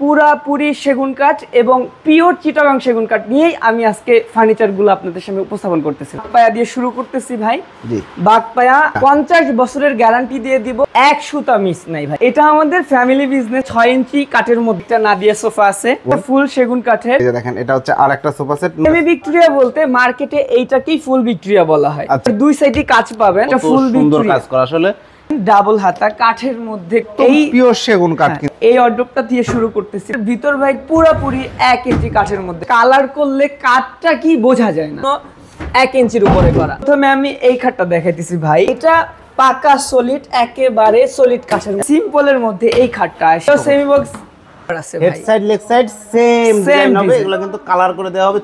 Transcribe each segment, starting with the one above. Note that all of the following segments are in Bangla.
পুরাপুরি সেগুন কাঠ এবং পিওর চিটাগাং সেগুন কাঠ নিয়েই আমি আজকে ফার্নিচারগুলো আপনাদের সামনে উপস্থাপন করতেছি পায়া দিয়ে শুরু করতেছি ভাই পায়া হ্যাঁ। পঞ্চাশ বছরের গ্যারান্টি দিয়ে দিব এক সুতা মিস নাই ভাই এটা আমাদের ফ্যামিলি বিজনেস ছয় ইঞ্চি কাঠের মধ্যে না দিয়ে সোফা আছে ফুল সেগুন কাঠের দেখেন এটা হচ্ছে আর একটা সোফা সেট সেমি ভিক্টোরিয়া বলতে মার্কেটে এইটাকেই ফুল ভিক্টোরিয়া বলা হয় আচ্ছা। দুই সাইডে কাজ পাবেন ফুল ভিক্টোরিয়া কাজ করা আসলে ডাবল হাতা কাঠের মধ্যে এই পিওর সেগুন কাঠ হ্যাঁ, এই অর্ডারটা দিয়ে শুরু করতেছি ভিতর ভাই পুরাপুরি এক ইঞ্চি কাঠের মধ্যে কালার করলে কাঠটা কি বোঝা যায় না এক ইঞ্চির উপরে করা প্রথমে আমি এই খাটটা দেখাইতেছি ভাই এটা পাকা সলিড একেবারে সলিড কাঠের সিম্পলের মধ্যে এই খাটটা আসে সেমি বক্স এগুলো কিন্তু কালার করে দেওয়া হবে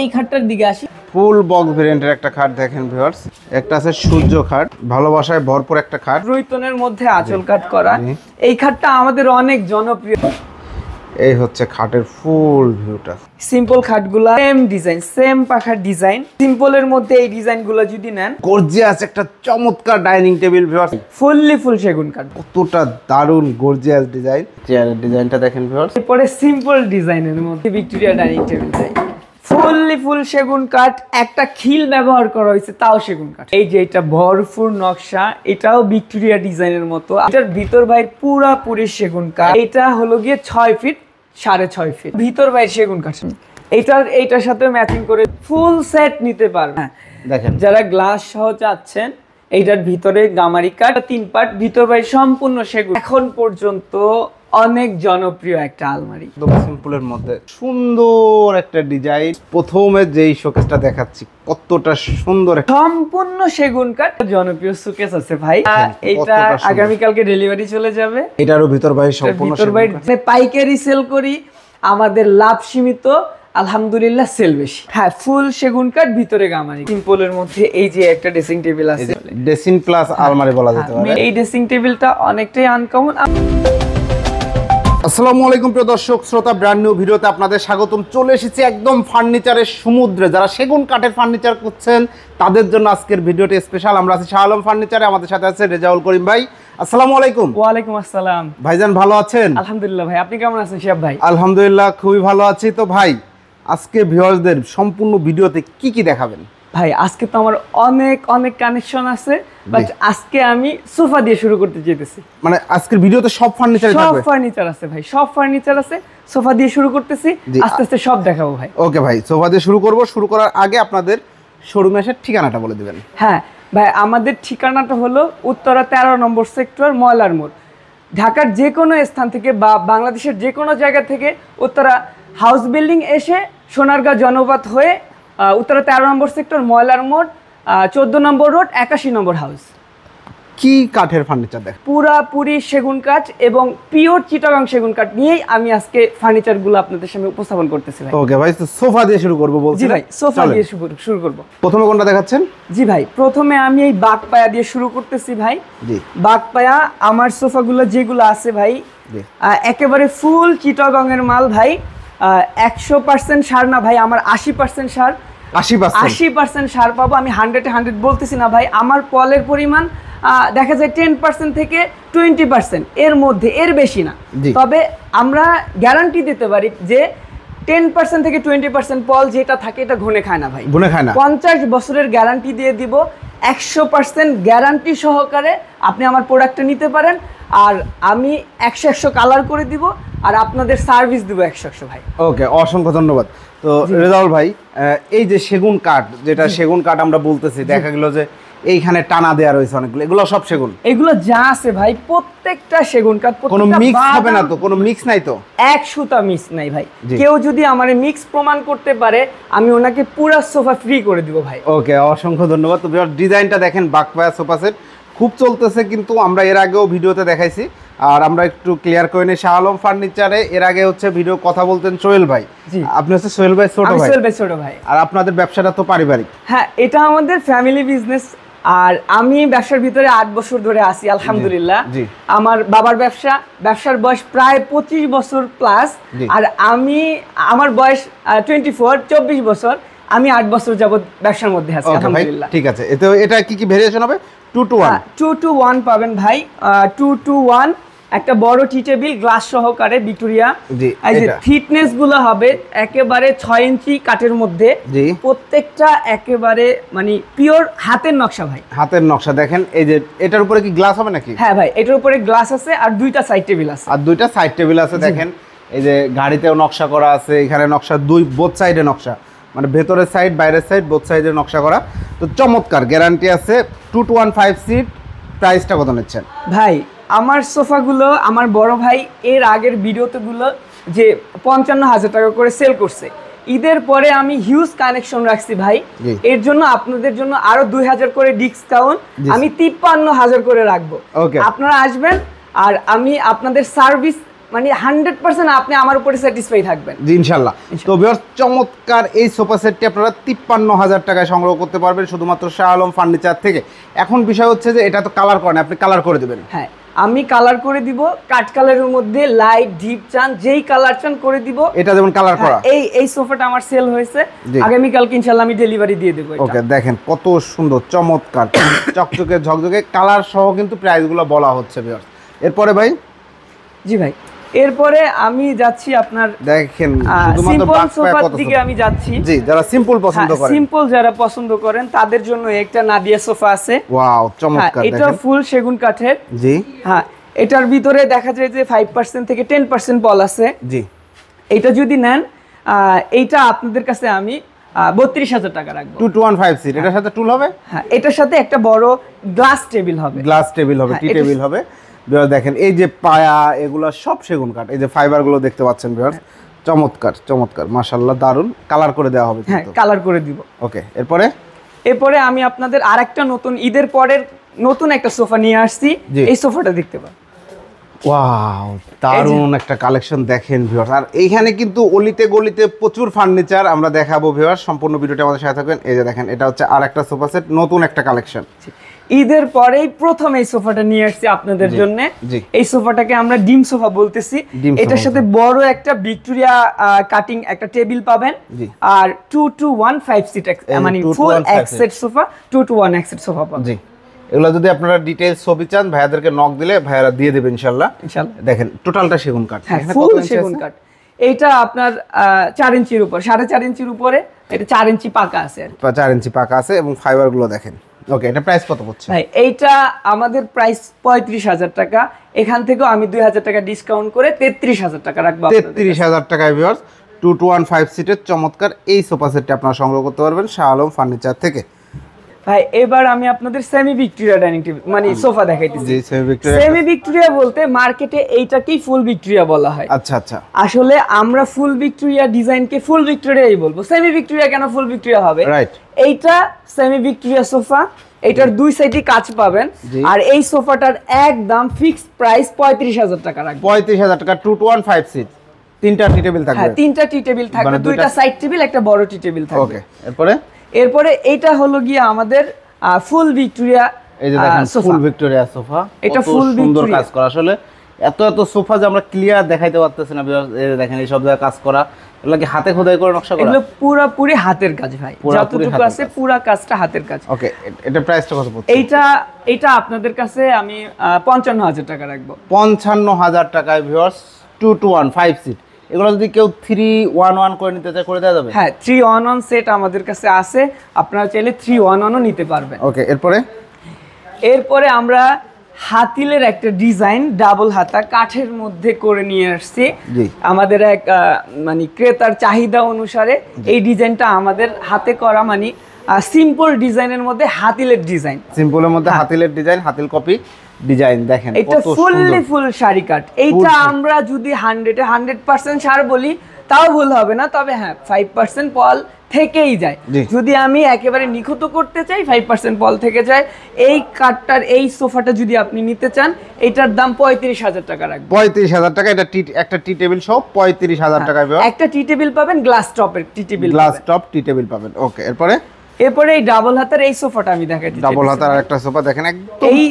এই খাটটার দিকে আসি ফুল বক্স একটা খাট দেখেন একটা আছে সূর্য খাট ভালোবাসায় ভরপুর একটা খাট রুইতনের মধ্যে আঁচল কাট করা এই খাটটা আমাদের অনেক জনপ্রিয় এই হচ্ছে খাটের ফুল ভিউটা সিম্পল খাটগুলা সেম ডিজাইন সেম পাখার ডিজাইন সিম্পলের মধ্যে এই ডিজাইনগুলো যদি নেন গর্জিয়াস একটা চমৎকার dining table viewers fully full সেগুন কাঠ কতটা দারুন গর্জিয়াস ডিজাইন চেয়ারের ডিজাইনটা দেখেন ভিউয়ার্স এরপরে সিম্পল ডিজাইনের মধ্যে ভিক্টোরিয়া ডাইনিং টেবিল চাই ফুললি ফুল সেগুন কাঠ একটা খিল ব্যবহার করা হয়েছে তাও সেগুন কাঠ এই যে এটা ভরপুর নকশা এটাও ভিক্টোরিয়া ডিজাইনের মতো এটার ভিতর ভাই পুরা পুরি সেগুন কাঠ এটা হলো গিয়ে ছয় ফিট সাড়ে ছয় ফিট ভিতর বাইরে সেগুন কাঠ এটার এইটার সাথে ম্যাচিং করে ফুল সেট নিতে না হ্যাঁ, দেখেন যারা গ্লাস সহ চাচ্ছেন এইটার ভিতরে গামারি কাঠ তিন পাট ভিতর বাইরে সম্পূর্ণ সেগুন এখন পর্যন্ত অনেক জনপ্রিয় একটা আলমারি সিম্পলের মধ্যে সুন্দর একটা ডিজাইন প্রথমে যেই শোকেসটা দেখাচ্ছি কতটা সুন্দর সম্পূর্ণ সেগুন কাঠ জনপ্রিয় আছে ভাই হ্যাঁ, এটা ডেলিভারি চলে যাবে এটারও ভিতর ভাই সম্পূর্ণ ভাই মানে পাইকারি সেল করি আমাদের লাভ সীমিত আলহামদুলিল্লাহ সেল বেশি হ্যাঁ ফুল সেগুন কাঠ ভিতরে গামারি সিম্পলের মধ্যে এই যে একটা ড্রেসিং টেবিল আছে ড্রেসিং প্লাস আলমারি বলা যেতে হ্যাঁ, পারে এই ড্রেসিং টেবিলটা অনেকটাই আনকমন আসসালামু আলাইকুম প্রিয় দর্শক শ্রোতা ব্র্যান্ড নিউ ভিডিওতে আপনাদের স্বাগতম চলে এসেছি একদম ফার্নিচারের সমুদ্রে যারা সেগুন কাঠের ফার্নিচার করছেন তাদের জন্য আজকের ভিডিওটি স্পেশাল আমরা আছি শাহ আলম ফার্নিচারে আমাদের সাথে আছে রেজাউল করিম ভাই আসসালামু আলাইকুম ওয়ালাইকুম আসসালাম ভাইজান ভালো আছেন আলহামদুলিল্লাহ ভাই আপনি কেমন আছেন শিয়াব ভাই আলহামদুলিল্লাহ খুবই ভালো আছি তো ভাই আজকে ভিওয়ার্সদের সম্পূর্ণ ভিডিওতে কি কি দেখাবেন ভাই আজকে তো আমার অনেক অনেক কানেকশন আছে বাট আজকে আমি সোফা দিয়ে শুরু করতে চাইতেছি মানে আজকের ভিডিওতে সব ফার্নিচার সব ফার্নিচার আছে ভাই সব ফার্নিচার আছে সোফা দিয়ে শুরু করতেছি আস্তে আস্তে সব দেখাবো ভাই ওকে ভাই সোফা দিয়ে শুরু করব শুরু করার আগে আপনাদের শোরুমে আসার ঠিকানাটা বলে দিবেন হ্যাঁ ভাই আমাদের ঠিকানাটা হলো উত্তরা তেরো নম্বর সেক্টর ময়লার মোড় ঢাকার যে কোনো স্থান থেকে বা বাংলাদেশের যে কোনো জায়গা থেকে উত্তরা হাউস বিল্ডিং এসে সোনারগাঁ জনপথ হয়ে উত্তরা তেরো নম্বর সেক্টর ময়লার মোড় চোদ্দ নম্বর রোড একাশি নম্বর হাউস কি কাঠের ফার্নিচার দেখ পুরি সেগুন কাঠ এবং পিওর চিটাগাং সেগুন কাঠ নিয়েই আমি আজকে ফার্নিচার গুলো আপনাদের সামনে উপস্থাপন করতেছি ওকে ভাই সোফা দিয়ে শুরু করব বলছি জি ভাই সোফা দিয়ে শুরু করব প্রথমে কোনটা দেখাচ্ছেন জি ভাই প্রথমে আমি এই পায়া দিয়ে শুরু করতেছি ভাই জি পায়া আমার সোফাগুলো যেগুলো আছে ভাই একেবারে ফুল চিটাগাং এর মাল ভাই একশো পার্সেন্ট সার না ভাই আমার আশি পার্সেন্ট সার আশি পার্সেন্ট সার পাবো আমি হান্ড্রেডে হান্ড্রেড বলতেছি না ভাই আমার পলের পরিমাণ দেখা যায় টেন পার্সেন্ট থেকে টোয়েন্টি পার্সেন্ট এর মধ্যে এর বেশি না তবে আমরা গ্যারান্টি দিতে পারি যে টেন পার্সেন্ট থেকে টোয়েন্টি পার্সেন্ট পল যেটা থাকে এটা ঘুনে খায় না ভাই ঘুনে খায় না পঞ্চাশ বছরের গ্যারান্টি দিয়ে দিব একশো পার্সেন্ট গ্যারান্টি সহকারে আপনি আমার প্রোডাক্টটা নিতে পারেন আর আমি একশো একশো কালার করে দিব আর আপনাদের সার্ভিস দিব একশো একশো ভাই ওকে অসংখ্য ধন্যবাদ তো রেজাউল ভাই এই যে সেগুন কাঠ যেটা সেগুন কাঠ আমরা বলতেছি দেখা গেল যে এইখানে টানা দেওয়া রয়েছে অনেকগুলো এগুলো সব সেগুন এগুলো যা আছে ভাই প্রত্যেকটা সেগুন কাঠ কোনো মিক্স হবে না তো কোনো মিক্স নাই তো এক সুতা মিক্স নাই ভাই কেউ যদি আমারে মিক্স প্রমাণ করতে পারে আমি ওনাকে পুরো সোফা ফ্রি করে দিব ভাই ওকে অসংখ্য ধন্যবাদ তো ডিজাইনটা দেখেন বাকপায়া সোফা সেট খুব চলতেছে কিন্তু আমরা এর আগেও ভিডিওতে দেখাইছি আর আমরা একটু ক্লিয়ার করে নিই শাহ আলম ফার্নিচারে এর আগে হচ্ছে ভিডিও কথা বলতেন সোহেল ভাই আপনি হচ্ছে সোহেল ভাই ছোট ভাই সোহেল ভাই ছোট ভাই আর আপনাদের ব্যবসাটা তো পারিবারিক হ্যাঁ এটা আমাদের ফ্যামিলি বিজনেস আর আমি ব্যবসার ভিতরে আট বছর ধরে আছি আলহামদুলিল্লাহ আমার বাবার ব্যবসা ব্যবসার বয়স প্রায় পঁচিশ বছর প্লাস আর আমি আমার বয়স টোয়েন্টি ফোর চব্বিশ বছর আমি আট বছর যাবৎ ব্যবসার মধ্যে আছি আলহামদুলিল্লাহ ঠিক আছে এটা কি কি ভেরিয়েশন হবে টু টু ওয়ান পাবেন ভাই টু টু ওয়ান একটা বড় টি টেবিল গ্লাস সহকারে ভিক্টোরিয়া এই যে থিকনেস গুলো হবে একেবারে ছয় ইঞ্চি কাঠের মধ্যে প্রত্যেকটা একেবারে মানে পিওর হাতের নকশা ভাই হাতের নকশা দেখেন এই যে এটার উপরে কি গ্লাস হবে নাকি হ্যাঁ ভাই এটার উপরে গ্লাস আছে আর দুইটা সাইড টেবিল আছে আর দুইটা সাইড টেবিল আছে দেখেন এই যে গাড়িতেও নকশা করা আছে এখানে নকশা দুই বোথ সাইডে নকশা মানে ভেতরের সাইড বাইরের সাইড বোথ সাইডের নকশা করা তো চমৎকার গ্যারান্টি আছে two two one five seat প্রাইসটা কত নিচ্ছেন ভাই আমার সোফাগুলো আমার বড় ভাই এর আগের ভিডিওতেগুলো যে পঞ্চান্ন হাজার টাকা করে সেল করছে ঈদের পরে আমি হিউজ কানেকশন রাখছি ভাই এর জন্য আপনাদের জন্য আরো দুই হাজার করে ডিসকাউন্ট আমি তিপ্পান্ন হাজার করে রাখবো আপনারা আসবেন আর আমি আপনাদের সার্ভিস মানে হান্ড্রেড পার্সেন্ট আপনি আমার উপরে স্যাটিসফাই থাকবেন ইনশাল্লাহ তো বিহার চমৎকার এই সোফা সেটটি আপনারা তিপ্পান্ন হাজার টাকায় সংগ্রহ করতে পারবেন শুধুমাত্র শাহ আলম ফার্নিচার থেকে এখন বিষয় হচ্ছে যে এটা তো কালার করেন আপনি কালার করে দেবেন হ্যাঁ আমি কালার করে দিব কাঠ কালারের মধ্যে লাইট ডিপ চান যেই কালার চান করে দিব এটা যেমন কালার হ্যাঁ, করা এই এই সোফাটা আমার সেল হয়েছে আগামী কালকে ইনশাআল্লাহ আমি ডেলিভারি দিয়ে দেবো ওকে দেখেন কত সুন্দর চমৎকার চকচকে ঝকঝকে কালার সহ কিন্তু প্রাইসগুলো বলা হচ্ছে ভিউয়ার্স এরপরে ভাই জি ভাই এরপরে আমি যাচ্ছি আপনার দেখেন আমি যাচ্ছি যারা সিম্পল হ্যাঁ, পছন্দ করেন সিম্পল যারা পছন্দ করেন তাদের জন্য একটা নাদিয়া সোফা আছে হ্যাঁ, এটা ফুল সেগুন কাঠের জি হ্যাঁ এটার ভিতরে দেখা যায় যে ফাইভ পার্সেন্ট থেকে টেন পার্সেন্ট বল আছে জি এটা যদি নেন এইটা আপনাদের কাছে আমি বত্রিশ হাজার টাকা রাখবো two two one five seat এটার হ্যাঁ। সাথে টুল হবে হ্যাঁ এটার সাথে একটা বড় গ্লাস টেবিল হবে গ্লাস টেবিল হবে টি টেবিল হবে দেখেন এই যে পায়া এগুলো সব সেগুন কাঠ এই যে ফাইবারগুলো দেখতে পাচ্ছেন ভিউয়ার্স চমৎকার চমৎকার মাশাল্লাহ দারুন কালার করে দেওয়া হবে হ্যাঁ কালার করে দিব ওকে এরপরে এরপরে আমি আপনাদের আরেকটা নতুন ঈদের পরের নতুন একটা সোফা নিয়ে আসছি এই সোফাটা দেখতে পাবেন ওয়াও দারুণ একটা কালেকশন দেখেন ভিউয়ার্স আর এইখানে কিন্তু অলিতে গলিতে প্রচুর ফার্নিচার আমরা দেখাবো ভিউয়ার্স সম্পূর্ণ ভিডিওটা আমাদের সাথে থাকবেন এই যে দেখেন এটা হচ্ছে আর একটা সোফা সেট নতুন একটা কালেকশন ঈদের পরেই প্রথম এই সোফাটা নিয়ে আসছি আপনাদের জন্য এই সোফাটাকে আমরা ডিম সোফা বলতেছি এটার সাথে বড় একটা ভিক্টোরিয়া কাটিং একটা টেবিল পাবেন আর two two one five seat মানে ফুল এক্সেট সোফা টু টু ওয়ান এক্সেট সোফা পাবেন এগুলো যদি আপনারা ডিটেইলস ছবি চান ভাইয়াদেরকে নক দিলে ভাইয়ারা দিয়ে দেবেন ইনশাআল্লাহ ইনশাআল্লাহ দেখেন টোটালটা সেগুন হ্যাঁ, কাঠ ফুল সেগুন কাঠ এইটা আপনার চার ইঞ্চির উপর সাড়ে চার ইঞ্চির উপরে এটা চার ইঞ্চি পাকা আছে চার ইঞ্চি পাকা আছে এবং ফাইবারগুলো দেখেন ওকে এটা প্রাইস কত হচ্ছে ভাই এইটা আমাদের প্রাইস 35000 টাকা এখান থেকেও আমি 2000 টাকা ডিসকাউন্ট করে 33000 টাকা রাখবো 33000 টাকায় viewers two two one five সিটের চমৎকার এই সোফা সেটটি আপনারা সংগ্রহ করতে পারবেন শাহ আলম ফার্নিচার থেকে ভাই এবার আমি আপনাদের সেমি ভিক্টোরিয়া ডাইনিং টেবিল মানে সোফা দেখাইতেছি সেমি ভিক্টোরিয়া বলতে মার্কেটে এইটাকেই ফুল ভিক্টোরিয়া বলা হয় আচ্ছা আচ্ছা আসলে আমরা ফুল ভিক্টোরিয়া ডিজাইনকে ফুল ভিক্টোরিয়াই বলবো সেমি ভিক্টোরিয়া কেন ফুল ভিক্টোরিয়া হবে রাইট এইটা সেমি ভিক্টোরিয়া সোফা এটার দুই সাইডে কাজ পাবেন আর এই সোফাটার একদম ফিক্সড প্রাইস 35000 টাকা পঁয়ত্রিশ 35000 টাকা 215 সিট তিনটা টি টেবিল থাকবে হ্যাঁ তিনটা টি টেবিল থাকবে মানে দুইটা সাইড টেবিল একটা বড় টি টেবিল থাকবে ওকে এরপরে এরপরে এইটা হলো গিয়ে আমাদের ফুল ভিক্টোরিয়া এই যে দেখেন ফুল ভিক্টোরিয়া সোফা এটা ফুল সুন্দর কাজ করা আসলে এত এত সোফা যে আমরা ক্লিয়ার দেখাইতে পারতেছি না দেখেন এই সব জায়গায় কাজ করা এগুলো হাতে খোদাই করে নকশা করা এগুলো পুরোপুরি হাতের কাজ ভাই যতটুকু আছে পুরো কাজটা হাতের কাজ ওকে এটা প্রাইসটা কত পড়ছে এইটা এটা আপনাদের কাছে আমি 55000 টাকা রাখবো 55000 টাকায় viewers two two one 5 seat এগুলো যদি কেউ থ্রি ওয়ান ওয়ান করে নিতে চায় করে দেওয়া যাবে হ্যাঁ থ্রি ওয়ান ওয়ান সেট আমাদের কাছে আছে আপনারা চাইলে থ্রি ওয়ান ওয়ানও নিতে পারবেন ওকে এরপরে এরপরে আমরা হাতিলের একটা ডিজাইন ডাবল হাতা কাঠের মধ্যে করে নিয়ে আসছি আমাদের এক মানে ক্রেতার চাহিদা অনুসারে এই ডিজাইনটা আমাদের হাতে করা মানে সিম্পল ডিজাইনের মধ্যে হাতিলের ডিজাইন সিম্পলের মধ্যে হ্যাঁ। হাতিলের ডিজাইন হাতিল কপি ডিজাইন দেখেন এটা ফুললি ফুল শাড়ি কাট এইটা আমরা যদি হান্ড্রেডে হান্ড্রেড পার্সেন্ট সার বলি তাও ভুল হবে না তবে হ্যাঁ ফাইভ পার্সেন্ট পল থেকেই যায় যদি আমি একেবারে নিখুত করতে চাই ফাইভ পার্সেন্ট পল থেকে যায় এই কাঠটার এই সোফাটা যদি আপনি নিতে চান এটার দাম পঁয়ত্রিশ হাজার টাকা রাখবে পঁয়ত্রিশ হাজার টাকা এটা টি একটা টি টেবিল সহ পঁয়ত্রিশ হাজার হ্যাঁ। টাকা একটা টি টেবিল পাবেন গ্লাস টপের tea table glass top tea table পাবেন ওকে এরপরে এরপরে এই ডাবল হাতের এই সোফাটা আমি দেখাচ্ছি ডাবল হাতের আরেকটা সোফা দেখেন একদম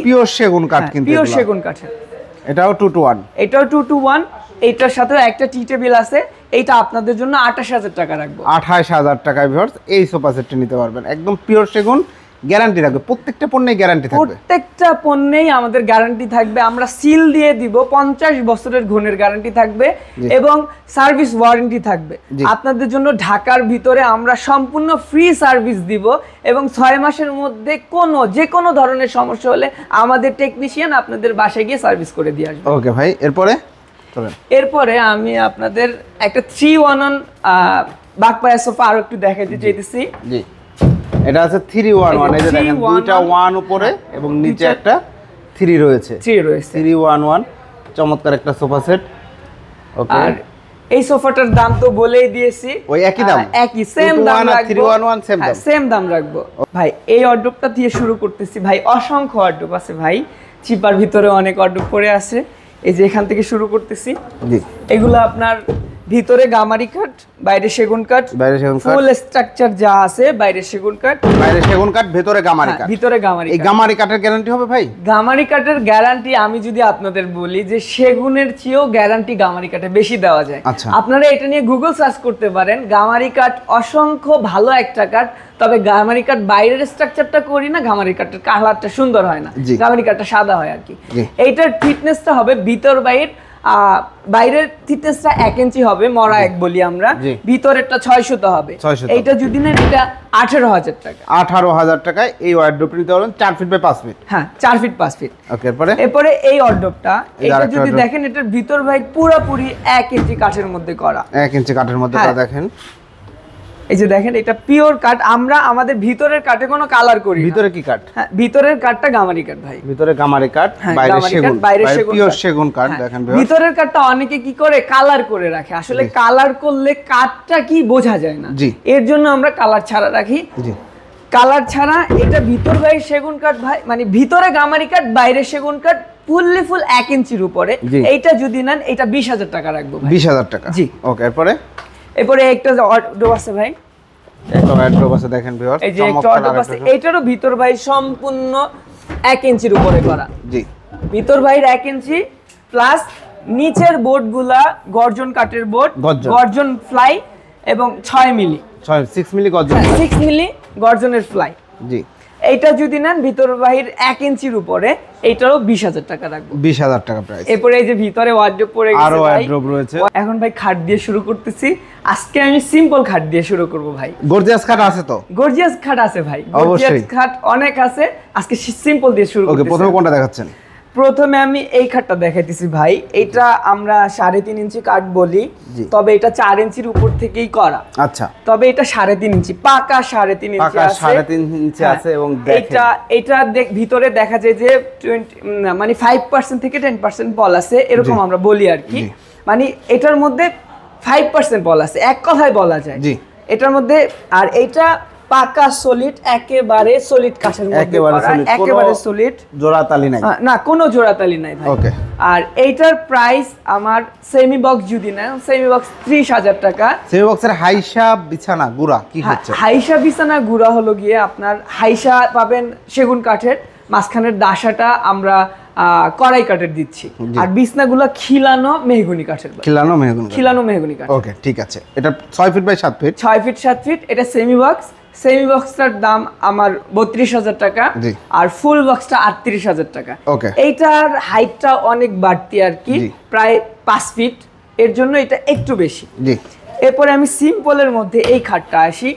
পিওর সেগুন কাঠ হ্যাঁ, কিন্তু পিওর সেগুন কাঠের হ্যাঁ। এটাও 2 টু 1 এটাও 2 টু 1 এইটার সাথে একটা টি টেবিল আছে এইটা আপনাদের জন্য 28000 টাকা রাখবো 28000 টাকায় ভিউয়ার্স এই সোফা সেটটি নিতে পারবেন একদম পিওর সেগুন গ্যারান্টি থাকবে প্রত্যেকটা পণ্যেই গ্যারান্টি থাকবে প্রত্যেকটা পণ্যেই আমাদের গ্যারান্টি থাকবে আমরা সিল দিয়ে দিব পঞ্চাশ বছরের ঘনের গ্যারান্টি থাকবে এবং সার্ভিস ওয়ারেন্টি থাকবে আপনাদের জন্য ঢাকার ভিতরে আমরা সম্পূর্ণ ফ্রি সার্ভিস দিব এবং ছয় মাসের মধ্যে কোনো যে কোনো ধরনের সমস্যা হলে আমাদের টেকনিশিয়ান আপনাদের বাসায় গিয়ে সার্ভিস করে দিয়ে আসবে ওকে ভাই এরপরে এরপরে আমি আপনাদের একটা থ্রি ওয়ান ওয়ান বাগপায়া সোফা আরো একটু দেখাই দিতে চাইতেছি জি এটা আছে এই যে দেখেন দুইটা উপরে হ্যাঁ, এবং নিচে একটা রয়েছে রয়েছে চমৎকার একটা সোফা সেট ওকে আর এই সোফাটার দাম তো বলেই দিয়েছি ওই একই দাম হ্যাঁ, একই দাম রাখবো 311 হ্যাঁ, দাম দাম রাখবো ভাই এই অর্ডারটা দিয়ে শুরু করতেছি ভাই অসংখ্য অর্ডার আছে ভাই চিপার ভিতরে অনেক অর্ডার পড়ে আছে এই যে এখান থেকে শুরু করতেছি জি এগুলো আপনার ভিতরে গামারি কাঠ বাইরে সেগুন কাঠ বাইরে সেগুন কাঠ ফুল স্ট্রাকচার যা আছে বাইরে সেগুন কাঠ বাইরে সেগুন কাঠ ভিতরে গামারি হ্যাঁ, কাঠ ভিতরে গামারি এই গামারি কাঠের গ্যারান্টি হবে ভাই গামারি কাঠের গ্যারান্টি আমি যদি আপনাদের বলি যে সেগুনের চেয়েও গ্যারান্টি গামারি কাঠে বেশি দেওয়া যায় আচ্ছা। আপনারা এটা নিয়ে গুগল সার্চ করতে পারেন গামারি কাঠ অসংখ্য ভালো একটা কাঠ তবে গামারি কাঠ বাইরের স্ট্রাকচারটা করি না গামারি কাঠের কালারটা সুন্দর হয় না গামারি কাঠটা সাদা হয় আর কি এইটার ফিটনেসটা হবে ভিতর বাইরে বাইরের থিটেসটা এক ইঞ্চি হবে মরা এক বলি আমরা ভিতরেরটা ছয় শত হবে এইটা যদি নেন এটা আঠারো হাজার টাকা আঠারো হাজার টাকায় এই ওয়ার্ড্রপ নিতে পারবেন চার ফিট বাই পাঁচ ফিট হ্যাঁ চার ফিট পাঁচ ফিট এরপরে এরপরে এই ওয়ার্ড্রোপটা এটা যদি দেখেন এটার ভিতর ভাই পুরোপুরি এক ইঞ্চি কাঠের মধ্যে করা এক ইঞ্চি কাঠের মধ্যে হ্যাঁ। দেখেন এই যে দেখেন এটা পিওর কাট আমরা আমাদের ভিতরের কাটে কোনো কালার করি ভিতরে কি কাট হ্যাঁ ভিতরের কাটটা গামারি কাট ভাই ভিতরে গামারি কাট হ্যাঁ, বাইরে সেগুন বাইরে সেগুন পিওর সেগুন কাট দেখেন ভিতরের কাটটা অনেকে কি করে কালার করে রাখে আসলে কালার করলে কাটটা কি বোঝা যায় না জি এর জন্য আমরা কালার ছাড়া রাখি জি কালার ছাড়া এটা ভিতর ভাই সেগুন কাট ভাই মানে ভিতরে গামারি কাট বাইরে সেগুন কাট ফুললি ফুল এক ইঞ্চির উপরে এইটা যদি নেন এটা বিশ হাজার টাকা রাখবো বিশ হাজার টাকা জি ওকে এরপরে এরপরে একটা অর্ডার আছে ভাই দেখেন এই যে এইটারও ভিতর ভাই সম্পূর্ণ এক ইঞ্চির উপরে করা জি ভিতর ভাই এক ইঞ্চি প্লাস নিচের বোর্ডগুলা গর্জন কাঠের বোর্ড গর্জন ফ্লাই এবং ছয় মিলি ছয় সিক্স মিলি গর্জন সিক্স হ্যাঁ, মিলি গর্জনের ফ্লাই জি এইটা যদি নেন ভিতর বাহির এক ইঞ্চির উপরে এইটারও বিশ হাজার টাকা রাখবো বিশ হাজার টাকা প্রাইস এরপরে এই যে ভিতরে ওয়ার্ড্রোপ পরে আরো ওয়ার্ড্রোপ রয়েছে এখন ভাই খাট দিয়ে শুরু করতেছি আজকে আমি সিম্পল খাট দিয়ে শুরু করব ভাই গর্জিয়াস খাট আছে তো গর্জিয়াস খাট আছে ভাই গর্জিয়াস খাট অনেক আছে আজকে সিম্পল দিয়ে শুরু করব ওকে প্রথমে কোনটা দেখাচ্ছেন প্রথমে আমি এই খাটটা দেখাইতেছি ভাই এটা আমরা সাড়ে তিন ইঞ্চি কাঠ বলি তবে এটা চার ইঞ্চির উপর থেকেই করা আচ্ছা তবে এটা সাড়ে তিন ইঞ্চি পাকা সাড়ে তিন ইঞ্চি সাড়ে তিন ইঞ্চি হ্যাঁ। আছে এবং এটা এটা ভিতরে দেখা যায় যে টোয়েন্টি মানে ফাইভ পার্সেন্ট থেকে টেন পার্সেন্ট বল আছে এরকম আমরা বলি আর কি মানে এটার মধ্যে ফাইভ পার্সেন্ট বল আছে এক কথায় বলা যায় এটার মধ্যে আর এটা পাকা সলিড একেবারে সলিড কাঠের একেবারে সলিড একেবারে সলিড জোড়াতালি নাই না কোনো জোড়াতালি নাই ভাই ওকে আর এইটার প্রাইস আমার সেমি বক্স যদি না সেমি বক্স 30000 টাকা সেমি বক্সের হাইসা বিছানা গুড়া কি হচ্ছে হাইসা বিছানা গুড়া হলো গিয়ে আপনার হাইসা পাবেন সেগুন কাঠের মাঝখানের দাসাটা আমরা কড়াই কাঠের দিচ্ছি আর বিছনাগুলো খিলানো মেহগুনি কাঠের খিলানো মেহগুনি খিলানো মেহগুনি কাঠ ওকে ঠিক আছে এটা 6 feet by 7 feet 6 feet 7 feet এটা সেমি বক্স সেমি বক্সটার দাম আমার বত্রিশ হাজার টাকা আর ফুল বক্সটা আটত্রিশ হাজার টাকা এইটার হাইটটা অনেক বাড়তি আর কি প্রায় পাঁচ ফিট এর জন্য এটা একটু বেশি এরপরে আমি সিম্পলের মধ্যে এই খাটটা আসি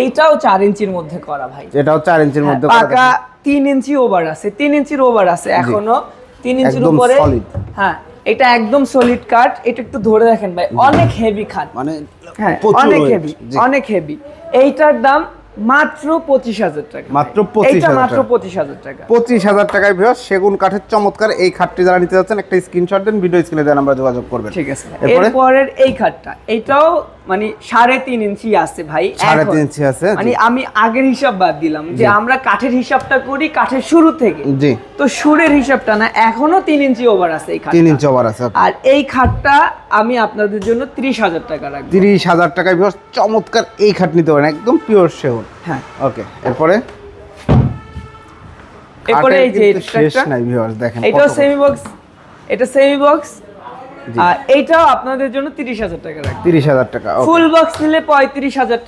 এইটাও চার ইঞ্চির মধ্যে করা ভাই এটাও চার ইঞ্চির মধ্যে হ্যাঁ, পাকা তিন ইঞ্চি ওভার আছে তিন ইঞ্চির ওভার আছে এখনো তিন ইঞ্চির উপরে হ্যাঁ এটা একদম সলিড কাঠ এটা একটু ধরে দেখেন ভাই অনেক হেভি খাট মানে হ্যাঁ অনেক হেভি অনেক হেভি এইটার দাম মাত্র পঁচিশ হাজার টাকা মাত্র পঁচিশ মাত্র পঁচিশ হাজার টাকা পঁচিশ হাজার টাকায় সেগুন কাঠের চমৎকার এই খাটটি যারা নিতে যাচ্ছেন একটা স্ক্রিনশট দেন ভিডিও স্ক্রিনে দেন আমরা যোগাযোগ করবেন ঠিক আছে এরপরের এই খাটটা এটাও মানে সাড়ে তিন ইঞ্চি আছে ভাই সাড়ে তিন ইঞ্চি আছে মানে আমি আগের হিসাব বাদ দিলাম যে আমরা কাঠের হিসাবটা করি কাঠের শুরু থেকে জি তো সুরের হিসাবটা না এখনো তিন ইঞ্চি ওভার আছে এই তিন ইঞ্চি ওভার আছে আচ্ছা। আর এই খাটটা আমি আপনাদের জন্য ত্রিশ হাজার টাকা রাখবো ত্রিশ হাজার টাকায় ভিওস চমৎকার এই খাট নিতে পারেন একদম পিওর সেগুন হ্যাঁ ওকে এরপরে এরপরে এই যে শেষ নাই ভিউয়ার্স দেখেন সেমি বক্স এটা সেমি বক্স এইটাও আপনাদের জন্য টাকা টাকা ফুল বক্স নিলে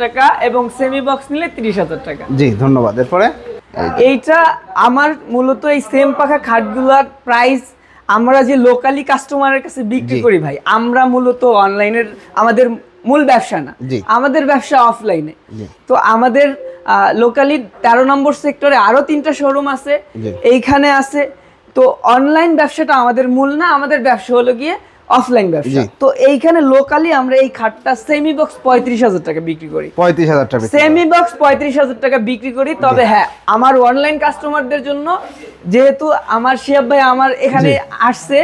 টাকা এবং সেমি বক্স নিলে হাজার টাকা জি ধন্যবাদ এরপরে এইটা আমার মূলত এই সেম পাখা খাটগুলার প্রাইস আমরা যে লোকালি কাস্টমারের কাছে বিক্রি করি ভাই আমরা মূলত অনলাইনের আমাদের মূল ব্যবসা না আমাদের ব্যবসা অফলাইনে তো আমাদের লোকালি তেরো নম্বর সেক্টরে আরো তিনটা শোরুম আছে এইখানে আছে তো অনলাইন ব্যবসাটা আমাদের মূল না আমাদের ব্যবসা হলো গিয়ে অফলাইন ব্যবসা তো এইখানে লোকালি আমরা এই খাটটা সেমি বক্স পঁয়ত্রিশ হাজার টাকা বিক্রি করি পঁয়ত্রিশ হাজার টাকা সেমি বক্স পঁয়ত্রিশ হাজার টাকা বিক্রি করি তবে হ্যাঁ আমার অনলাইন কাস্টমারদের জন্য যেহেতু আমার শিয়াব ভাই আমার এখানে আসছে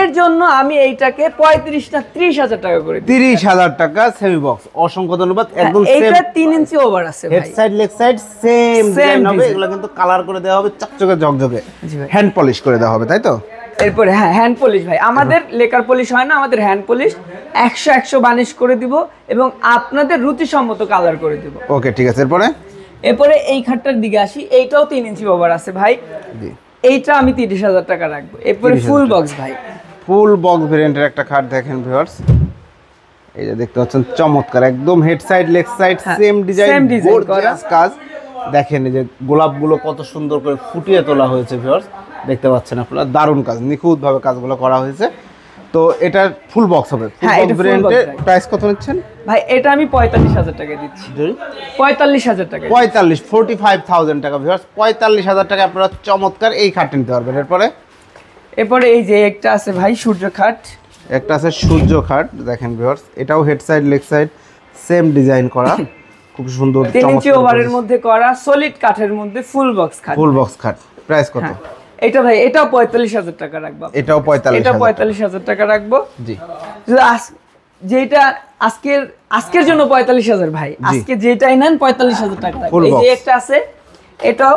এর জন্য আমি এইটাকে পঁয়ত্রিশ না ত্রিশ হাজার টাকা করি ত্রিশ হাজার টাকা সেমি বক্স অসংখ্য ধন্যবাদ হ্যাঁ, একদম এইটা তিন ইঞ্চি ওভার আছে head side leg side same same হবে এগুলো কিন্তু কালার করে দেওয়া হবে চকচকে ঝকঝকে হ্যান্ড পলিশ করে দেওয়া হবে তাই তো এরপরে হ্যাঁ হ্যান্ড পলিশ ভাই আমাদের লেকার পলিশ হয় না আমাদের হ্যান্ড পলিশ একশো একশো বানিশ করে দিব এবং আপনাদের রুচিসম্মত কালার করে দিব ওকে ঠিক আছে এরপরে এরপরে এই খাটটার দিকে আসি এইটাও তিন ইঞ্চি ওভার আছে ভাই এইটা আমি তিরিশ হাজার টাকা রাখবো এরপরে ফুল বক্স ভাই ফুল বক্স ভেরিয়েন্টের একটা খাট দেখেন ভিউয়ার্স এই যে দেখতে পাচ্ছেন চমৎকার একদম head side leg side same design same design কাজ দেখেন এই যে গোলাপগুলো কত সুন্দর করে ফুটিয়ে তোলা হয়েছে ভিউয়ার্স দেখতে পাচ্ছেন আপনারা দারুন কাজ নিখুঁত ভাবে কাজগুলো করা হয়েছে তো এটা ফুল বক্স হবে হ্যাঁ এটা ব্র্যান্ডে প্রাইস কত নিচ্ছেন ভাই এটা আমি 45000 টাকা দিচ্ছি 45000 টাকা 45 45000 টাকা ভিউয়ার্স 45000 টাকা আপনারা চমৎকার এই খাট নিতে পারবেন এরপরে এরপরে এই যে একটা আছে ভাই সূর্য খাট একটা আছে সূর্য খাট দেখেন ভিউয়ার্স এটাও head side leg side same design করা খুব সুন্দর 3 ইঞ্চি ওভারের মধ্যে করা সলিড কাঠের মধ্যে ফুল বক্স খাট ফুল বক্স খাট প্রাইস কত হ্যাঁ। এটা ভাই এটাও পঁয়তাল্লিশ হাজার টাকা রাখবো এটাও এটা পঁয়তাল্লিশ হাজার টাকা রাখবো যেটা আজকের আজকের জন্য পঁয়তাল্লিশ হাজার ভাই আজকে যেটাই নেন পঁয়তাল্লিশ হাজার টাকা এই যে একটা আছে এটাও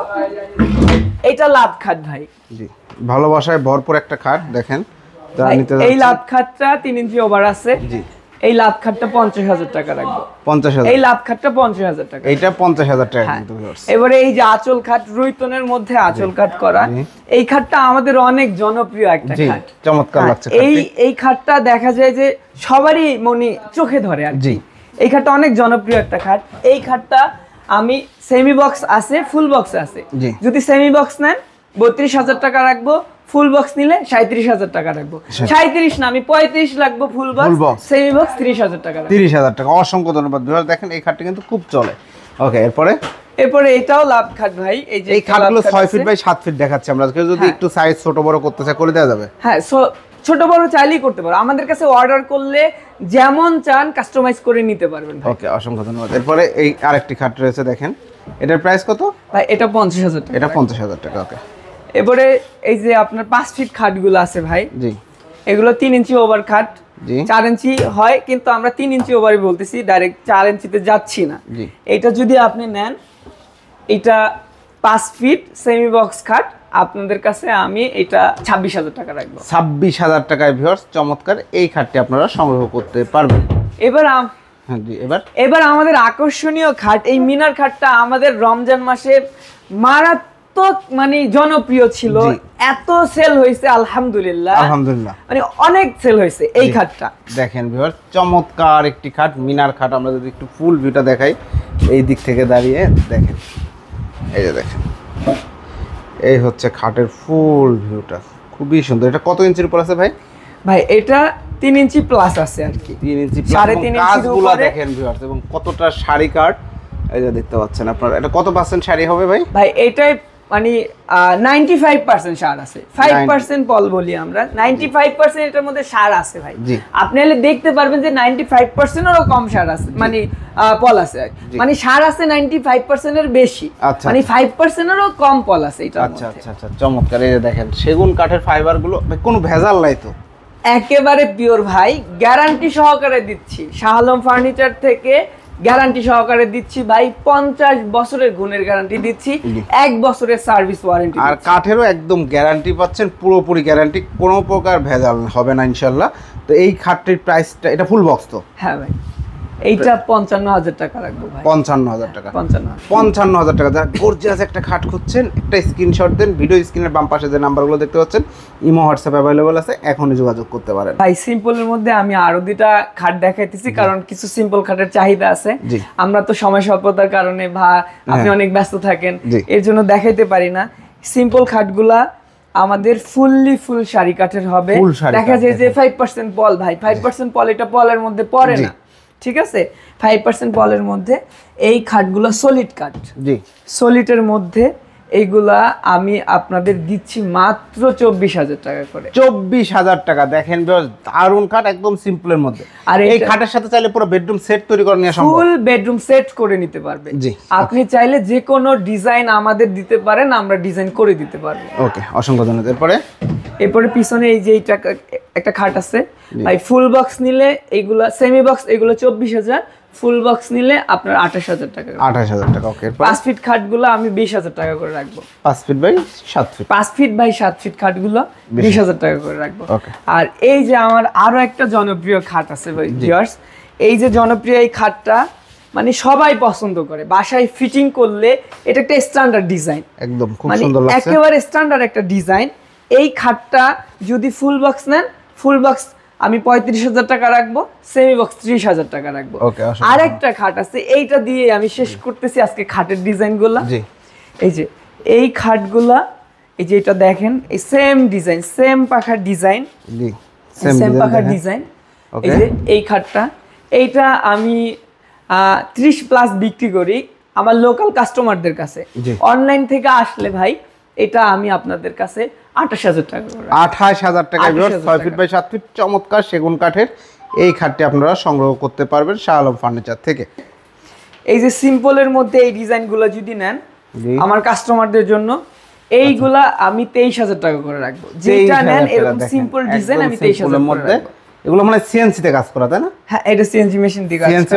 এটা লাভ খাট ভাই জি ভালোবাসায় ভরপুর একটা খাট দেখেন এই লাভ খাটটা তিন ইঞ্চি ওভার আছে জি এই লাভ খাটটা পঞ্চাশ হাজার টাকা রাখবো পঞ্চাশ এই লাভ খাটটা পঞ্চাশ হাজার টাকা এটা পঞ্চাশ হাজার টাকা হ্যাঁ। এবারে এই যে আচল খাট রুইতনের মধ্যে আচল খাট করা এই খাটটা আমাদের অনেক জনপ্রিয় একটা খাট চমৎকার হ্যাঁ, লাগছে এই এই খাটটা দেখা যায় যে সবারই মনি চোখে ধরে আর জি এই খাটটা অনেক জনপ্রিয় একটা খাট এই খাটটা আমি সেমি বক্স আছে ফুল বক্স আছে যদি সেমি বক্স নেন বত্রিশ হাজার টাকা রাখবো ফুল বক্স নিলে সাঁত্রিশ হাজার টাকা রাখবো আচ্ছা। সাঁত্রিশ না আমি পঁয়ত্রিশ লাগবো ফুল বক্স সেমি বক্স ত্রিশ হাজার টাকা তিরিশ হাজার টাকা অসংখ্য ধন্যবাদ দেখেন এই খাটটা কিন্তু খুব চলে ওকে এরপরে এরপরে এটাও লাভ খাট ভাই এই যে এই খাটগুলো ফিট বাই ফিট আমরা যদি হ্যাঁ। একটু সাইজ ছোট বড় করতে চাই করে দেওয়া যাবে হ্যাঁ ছোট বড় চাইলেই করতে পারো আমাদের কাছে অর্ডার করলে যেমন চান কাস্টমাইজ করে নিতে পারবেন ওকে অসংখ্য ধন্যবাদ এরপরে এই আরেকটি খাট রয়েছে দেখেন এটার প্রাইস কত ভাই এটা হাজার টাকা এটা হাজার টাকা ওকে এবারে এই যে আপনার পাঁচ ফিট খাটগুলো আছে ভাই জি এগুলো তিন ইঞ্চি ওভার খাট চার ইঞ্চি হয় কিন্তু আমরা তিন ইঞ্চি ওভারই বলতেছি ডাইরেক্ট চার ইঞ্চিতে যাচ্ছি না এটা যদি আপনি নেন এটা পাঁচ ফিট সেমি বক্স খাট আপনাদের কাছে আমি এটা ছাব্বিশ হাজার টাকা রাখবো ছাব্বিশ হাজার টাকায় ভিওর্স চমৎকার এই খাটটি আপনারা সংগ্রহ করতে পারবেন এবার হ্যাঁ, এবার এবার আমাদের আকর্ষণীয় খাট এই মিনার খাটটা আমাদের রমজান মাসে মারাত্মক এত মানে জনপ্রিয় ছিল এত সেল হয়েছে আলহামদুলিল্লাহ আলহামদুলিল্লাহ মানে অনেক সেল হয়েছে এই খাটটা দেখেন ভিউয়ার চমৎকার একটি খাট মিনার খাট আমরা যদি একটু ফুল ভিউটা দেখাই এই দিক থেকে দাঁড়িয়ে দেখেন এই যে দেখেন এই হচ্ছে খাটের ফুল ভিউটা খুবই সুন্দর এটা কত ইঞ্চির উপর আছে ভাই ভাই এটা তিন ইঞ্চি প্লাস আছে আর কি তিন ইঞ্চি সাড়ে তিন কাজগুলো দেখেন ভিউয়ার্স এবং কতটা শাড়ি কাট এই যে দেখতে পাচ্ছেন আপনারা এটা কত পার্সেন্ট শাড়ি হবে ভাই ভাই এটাই মানে নাইনটি ফাইভ পার্সেন্ট সার আছে ফাইভ পার্সেন্ট বল বলি আমরা নাইনটি ফাইভ পার্সেন্ট এটার মধ্যে সার আছে ভাই আপনি হলে দেখতে পারবেন যে নাইনটি ফাইভ পার্সেন্টেরও কম সার আছে মানে পল আছে মানে সার আছে নাইনটি ফাইভ পার্সেন্টের বেশি আচ্ছা, মানে ফাইভ আচ্ছা। পার্সেন্টেরও কম পল আছে এটা আচ্ছা আচ্ছা আচ্ছা চমৎকার এই যে দেখেন সেগুন কাঠের ফাইবারগুলো কোনো ভেজাল নাই তো একেবারে পিওর ভাই গ্যারান্টি সহকারে দিচ্ছি শাহালম ফার্নিচার থেকে গ্যারান্টি সহকারে দিচ্ছি ভাই পঞ্চাশ বছরের গুণের গ্যারান্টি দিচ্ছি এক বছরের সার্ভিস ওয়ারেন্টি আর কাঠেরও একদম গ্যারান্টি পাচ্ছেন পুরোপুরি গ্যারান্টি কোনো প্রকার ভেজাল হবে না ইনশাল্লাহ তো এই খাটটির প্রাইসটা এটা ফুল বক্স তো হ্যাঁ ভাই কারণ কিছু সিম্পল খাটের চাহিদা আছে আমরা তো সময় স্বল্পতার কারণে বা হ্যাঁ। আপনি অনেক ব্যস্ত থাকেন এর জন্য দেখাইতে পারি না সিম্পল খাট আমাদের ফুললি ফুল শাড়ি কাঠের হবে দেখা যায় যে ফাইভ পার্সেন্ট পল ভাই ফাইভ পার্সেন্ট পল এটা পলের মধ্যে পরে না ঠিক আছে ফাইভ পার্সেন্ট বলের মধ্যে এই খাটগুলো সলিড কাঠ জি সলিডের মধ্যে এইগুলা আমি আপনাদের দিচ্ছি মাত্র চব্বিশ হাজার টাকা করে চব্বিশ হাজার টাকা দেখেন দারুন খাট একদম সিম্পলের মধ্যে আর এই খাটের সাথে চাইলে পুরো বেডরুম সেট তৈরি করে নিয়ে ফুল বেডরুম সেট করে নিতে পারবে জি আপনি চাইলে যে কোনো ডিজাইন আমাদের দিতে পারেন আমরা ডিজাইন করে দিতে পারবো ওকে অসংখ্য ধন্যবাদ এরপরে এরপরে পিছনে এই যে এইটা একটা খাট আছে ভাই ফুল বক্স নিলে এইগুলা সেমি বক্স এগুলো চব্বিশ হাজার ফুল বক্স নিলে আপনার আঠাশ হাজার টাকা আঠাশ হাজার টাকা ওকে পাঁচ ফিট খাটগুলো আমি বিশ হাজার টাকা করে রাখবো পাঁচ ফিট বাই সাত ফিট পাঁচ ফিট বাই সাত ফিট খাটগুলো বিশ হাজার টাকা করে রাখবো আর এই যে আমার আরো একটা জনপ্রিয় খাট আছে ভাই ভিউয়ার্স এই যে জনপ্রিয় এই খাটটা মানে সবাই পছন্দ করে বাসায় ফিটিং করলে এটা একটা স্ট্যান্ডার্ড ডিজাইন একদম খুব মানে সুন্দর লাগছে একেবারে স্ট্যান্ডার্ড একটা ডিজাইন এই খাটটা যদি ফুল বক্স নেন ফুল বক্স আমি পঁয়ত্রিশ হাজার টাকা রাখবো সেমি বক্স ত্রিশ হাজার টাকা রাখবো আর একটা খাট আছে এইটা দিয়ে আমি শেষ করতেছি আজকে খাটের ডিজাইন গুলা এই যে এই খাট গুলা এই যে এটা দেখেন এই সেম ডিজাইন সেম পাখার ডিজাইন সেম পাখার ডিজাইন এই যে এই খাটটা এইটা আমি ত্রিশ প্লাস বিক্রি করি আমার লোকাল কাস্টমারদের কাছে অনলাইন থেকে আসলে ভাই এটা আমি আপনাদের কাছে আঠাশ হাজার টাকা আঠাশ হাজার টাকা ফিট বাই সাত ফিট চমৎকার সেগুন কাঠের এই খাটটি আপনারা সংগ্রহ করতে পারবেন শাহ আলম ফার্নিচার থেকে এই যে সিম্পলের মধ্যে এই ডিজাইনগুলো যদি নেন আমার কাস্টমারদের জন্য এইগুলা আচ্ছা। আমি তেইশ হাজার টাকা করে রাখবো যেটা নেন এরকম সিম্পল ডিজাইন আমি তেইশ হাজার মধ্যে এগুলো মানে সিএনসি তে কাজ করা তাই না হ্যাঁ এটা সিএনসি মেশিন দিয়ে কাজ সিএনসি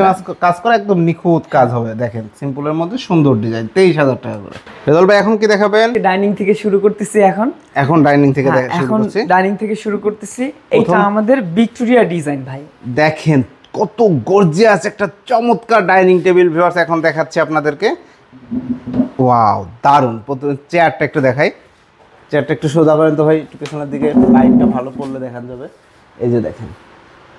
কাজ করা একদম নিখুঁত কাজ হবে দেখেন সিম্পলের মধ্যে সুন্দর ডিজাইন 23000 টাকা করে রেজাল ভাই এখন কি দেখাবেন ডাইনিং থেকে শুরু করতেছি এখন এখন ডাইনিং থেকে হ্যাঁ, দেখা শুরু করতেছি এখন ডাইনিং থেকে শুরু করতেছি এটা আমাদের ভিক্টোরিয়া ডিজাইন ভাই দেখেন কত গর্জিয়াস একটা চমৎকার ডাইনিং টেবিল ভিউয়ার্স এখন দেখাচ্ছি আপনাদেরকে ওয়াও দারুন প্রথমে চেয়ারটা একটু দেখাই চেয়ারটা একটু সোজা করেন তো ভাই একটু পেছনের দিকে লাইটটা ভালো পড়লে দেখান যাবে এই যে দেখেন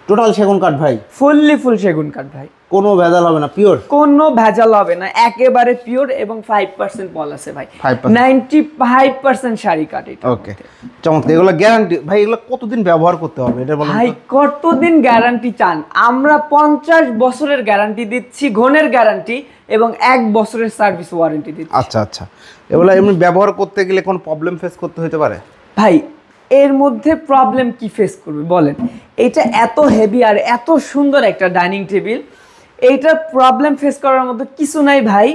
টোটাল সেগুন কাঠ ভাই ফুললি ফুল সেগুন কাঠ ভাই কোনো ভেজাল হবে না পিওর কোনো ভেজাল হবে না একেবারে পিওর এবং 5% পল আছে ভাই 95% শাড়ি কাটে এটা ওকে চমক এগুলো গ্যারান্টি ভাই এগুলো কতদিন ব্যবহার করতে হবে এটা বলেন ভাই কতদিন গ্যারান্টি চান আমরা 50 বছরের গ্যারান্টি দিচ্ছি ঘনের গ্যারান্টি এবং এক বছরের সার্ভিস ওয়ারেন্টি দিচ্ছি আচ্ছা আচ্ছা এগুলো এমনি ব্যবহার করতে গেলে কোনো প্রবলেম ফেস করতে হতে পারে ভাই এর মধ্যে প্রবলেম কি ফেস করবে বলেন এটা এত হেভি আর এত সুন্দর একটা ডাইনিং টেবিল এইটার প্রবলেম ফেস করার মতো কিছু নাই ভাই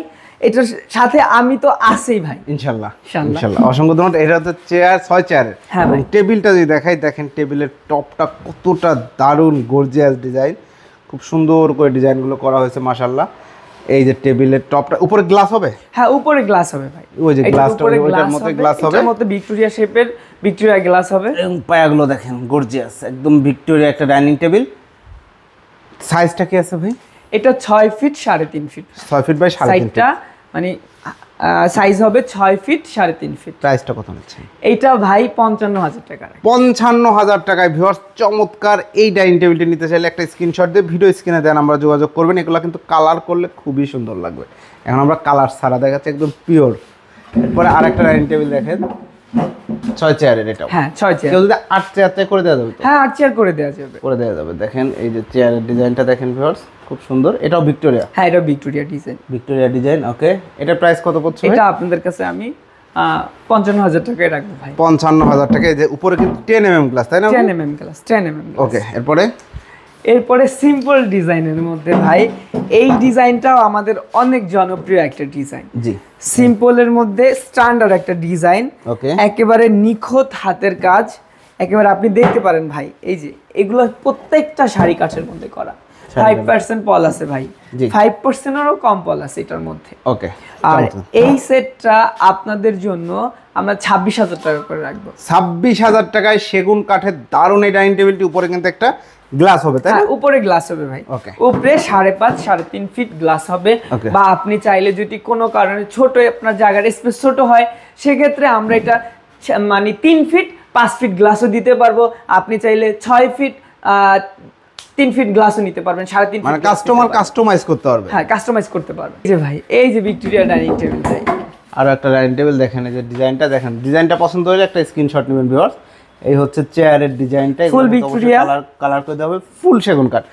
এটার সাথে আমি তো আছেই ভাই ইনশাল্লাহ ইনশাল্লাহ অসংখ্য ধন্যবাদ এটা তো চেয়ার ছয় চেয়ার হ্যাঁ টেবিলটা যদি দেখাই দেখেন টেবিলের টপটা কতটা দারুণ গর্জিয়াস ডিজাইন খুব সুন্দর করে ডিজাইনগুলো করা হয়েছে মাশাল্লাহ এই যে টেবিলের টপটা উপরে গ্লাস হবে হ্যাঁ উপরে গ্লাস হবে ভাই ওই যে গ্লাসটা ওইটার মতো গ্লাস হবে মতো ভিক্টোরিয়া শেপের ভিক্টোরিয়া গ্লাস হবে পায়াগুলো দেখেন গর্জিয়াস একদম ভিক্টোরিয়া একটা ডাইনিং টেবিল সাইজটা কি আছে ভাই এটা 6 feet 3.5 feet 6 feet by 3.5 feet সাইজটা মানে সাইজ হবে ছয় ফিট সাড়ে তিন ফিট প্রাইসটা কত নিচ্ছে এইটা ভাই পঞ্চান্ন হাজার টাকা পঞ্চান্ন হাজার টাকায় ভিওর্স চমৎকার এই ডাইনিং টেবিলটি নিতে চাইলে একটা স্ক্রিনশট দিয়ে ভিডিও স্ক্রিনে দেন আমরা যোগাযোগ করবেন এগুলো কিন্তু কালার করলে খুবই সুন্দর লাগবে এখন আমরা কালার সারা দেখাচ্ছি একদম পিওর এরপরে আর একটা ডাইনিং টেবিল দেখেন ছয় চেয়ারের এটা হ্যাঁ ছয় চেয়ার যদি আট চেয়ার করে দেওয়া যাবে হ্যাঁ আট চেয়ার করে দেওয়া যাবে করে দেওয়া যাবে দেখেন এই যে চেয়ারের ডিজাইনটা দেখেন ভিওয়ার্স খুব সুন্দর এটাও ভিক্টোরিয়া হ্যাঁ এটা Victoria design Victoria design okay এটা প্রাইস কত পড়ছে এটা আপনাদের কাছে আমি পঞ্চান্ন হাজার টাকায় রাখবো ভাই পঞ্চান্ন হাজার টাকায় যে উপরে কিন্তু টেন এম এম গ্লাস তাই না ten M M glass ten M M okay এরপরে এরপরে সিম্পল ডিজাইনের মধ্যে ভাই এই ডিজাইনটাও আমাদের অনেক জনপ্রিয় একটা ডিজাইন জি সিম্পলের মধ্যে স্ট্যান্ডার্ড একটা ডিজাইন ওকে একেবারে নিখুঁত হাতের কাজ একেবারে আপনি দেখতে পারেন ভাই এই যে এগুলো প্রত্যেকটা শাড়ি কাঠের মধ্যে করা ফাইভ পার্সেন্ট পল আছে ভাই ফাইভ পার্সেন্টেরও কম পল আছে এটার মধ্যে ওকে আর এই সেটটা আপনাদের জন্য আমরা ছাব্বিশ হাজার টাকা করে রাখবো ছাব্বিশ হাজার টাকায় সেগুন কাঠের দারুণ এই ডাইনিং টেবিলটি উপরে কিন্তু একটা গ্লাস হবে তাই হ্যাঁ, উপরে গ্লাস হবে ভাই উপরে সাড়ে পাঁচ সাড়ে তিন ফিট গ্লাস হবে বা আপনি চাইলে যদি কোনো কারণে ছোট আপনার জায়গার স্পেস ছোট হয় সেক্ষেত্রে আমরা এটা মানে তিন ফিট পাঁচ ফিট গ্লাসও দিতে পারবো আপনি চাইলে ছয় ফিট তিন ফিট গ্লাসও নিতে পারবেন সাড়ে তিন মানে কাস্টমার কাস্টমাইজ করতে পারবে হ্যাঁ কাস্টমাইজ করতে পারবে এই যে ভাই এই যে ভিক্টোরিয়া ডাইনিং টেবিল ভাই আরও একটা ডাইনিং টেবিল দেখেন এই যে ডিজাইনটা দেখেন ডিজাইনটা পছন্দ হলে একটা স্ক্রিনশট নেবেন ভিউয়ার্স এই হচ্ছে চেয়ারের ডিজাইনটা ফুল ভিক্টোরিয়া কালার কালার করে দেওয়া হবে ফুল সেগুন কাঠ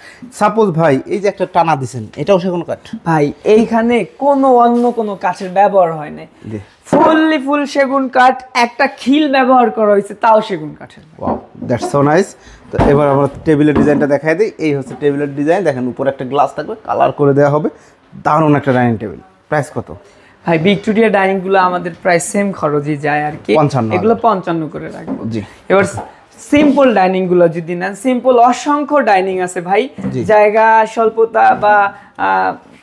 সাপোজ ভাই এই যে একটা টানা দিছেন এটাও সেগুন কাঠ ভাই এইখানে কোনো অন্য কোনো কাঠের ব্যবহার হয় না ফুললি ফুল সেগুন কাঠ একটা খিল ব্যবহার করা হয়েছে তাও সেগুন কাঠের ওয়াও দ্যাটস সো নাইস তো এবার আমরা টেবিলের ডিজাইনটা দেখাই দিই এই হচ্ছে টেবিলের ডিজাইন দেখেন উপরে একটা গ্লাস থাকবে কালার করে দেওয়া হবে দারুণ একটা ডাইনিং টেবিল প্রাইস কত ভাই ভিক্টোরিয়া ডাইনিংগুলো আমাদের প্রায় সেম খরচই যায় আর কি এগুলো পঞ্চান্ন করে রাখবো জি এবার সিম্পল ডাইনিং গুলো যদি নেন সিম্পল অসংখ্য ডাইনিং আছে ভাই জায়গা স্বল্পতা বা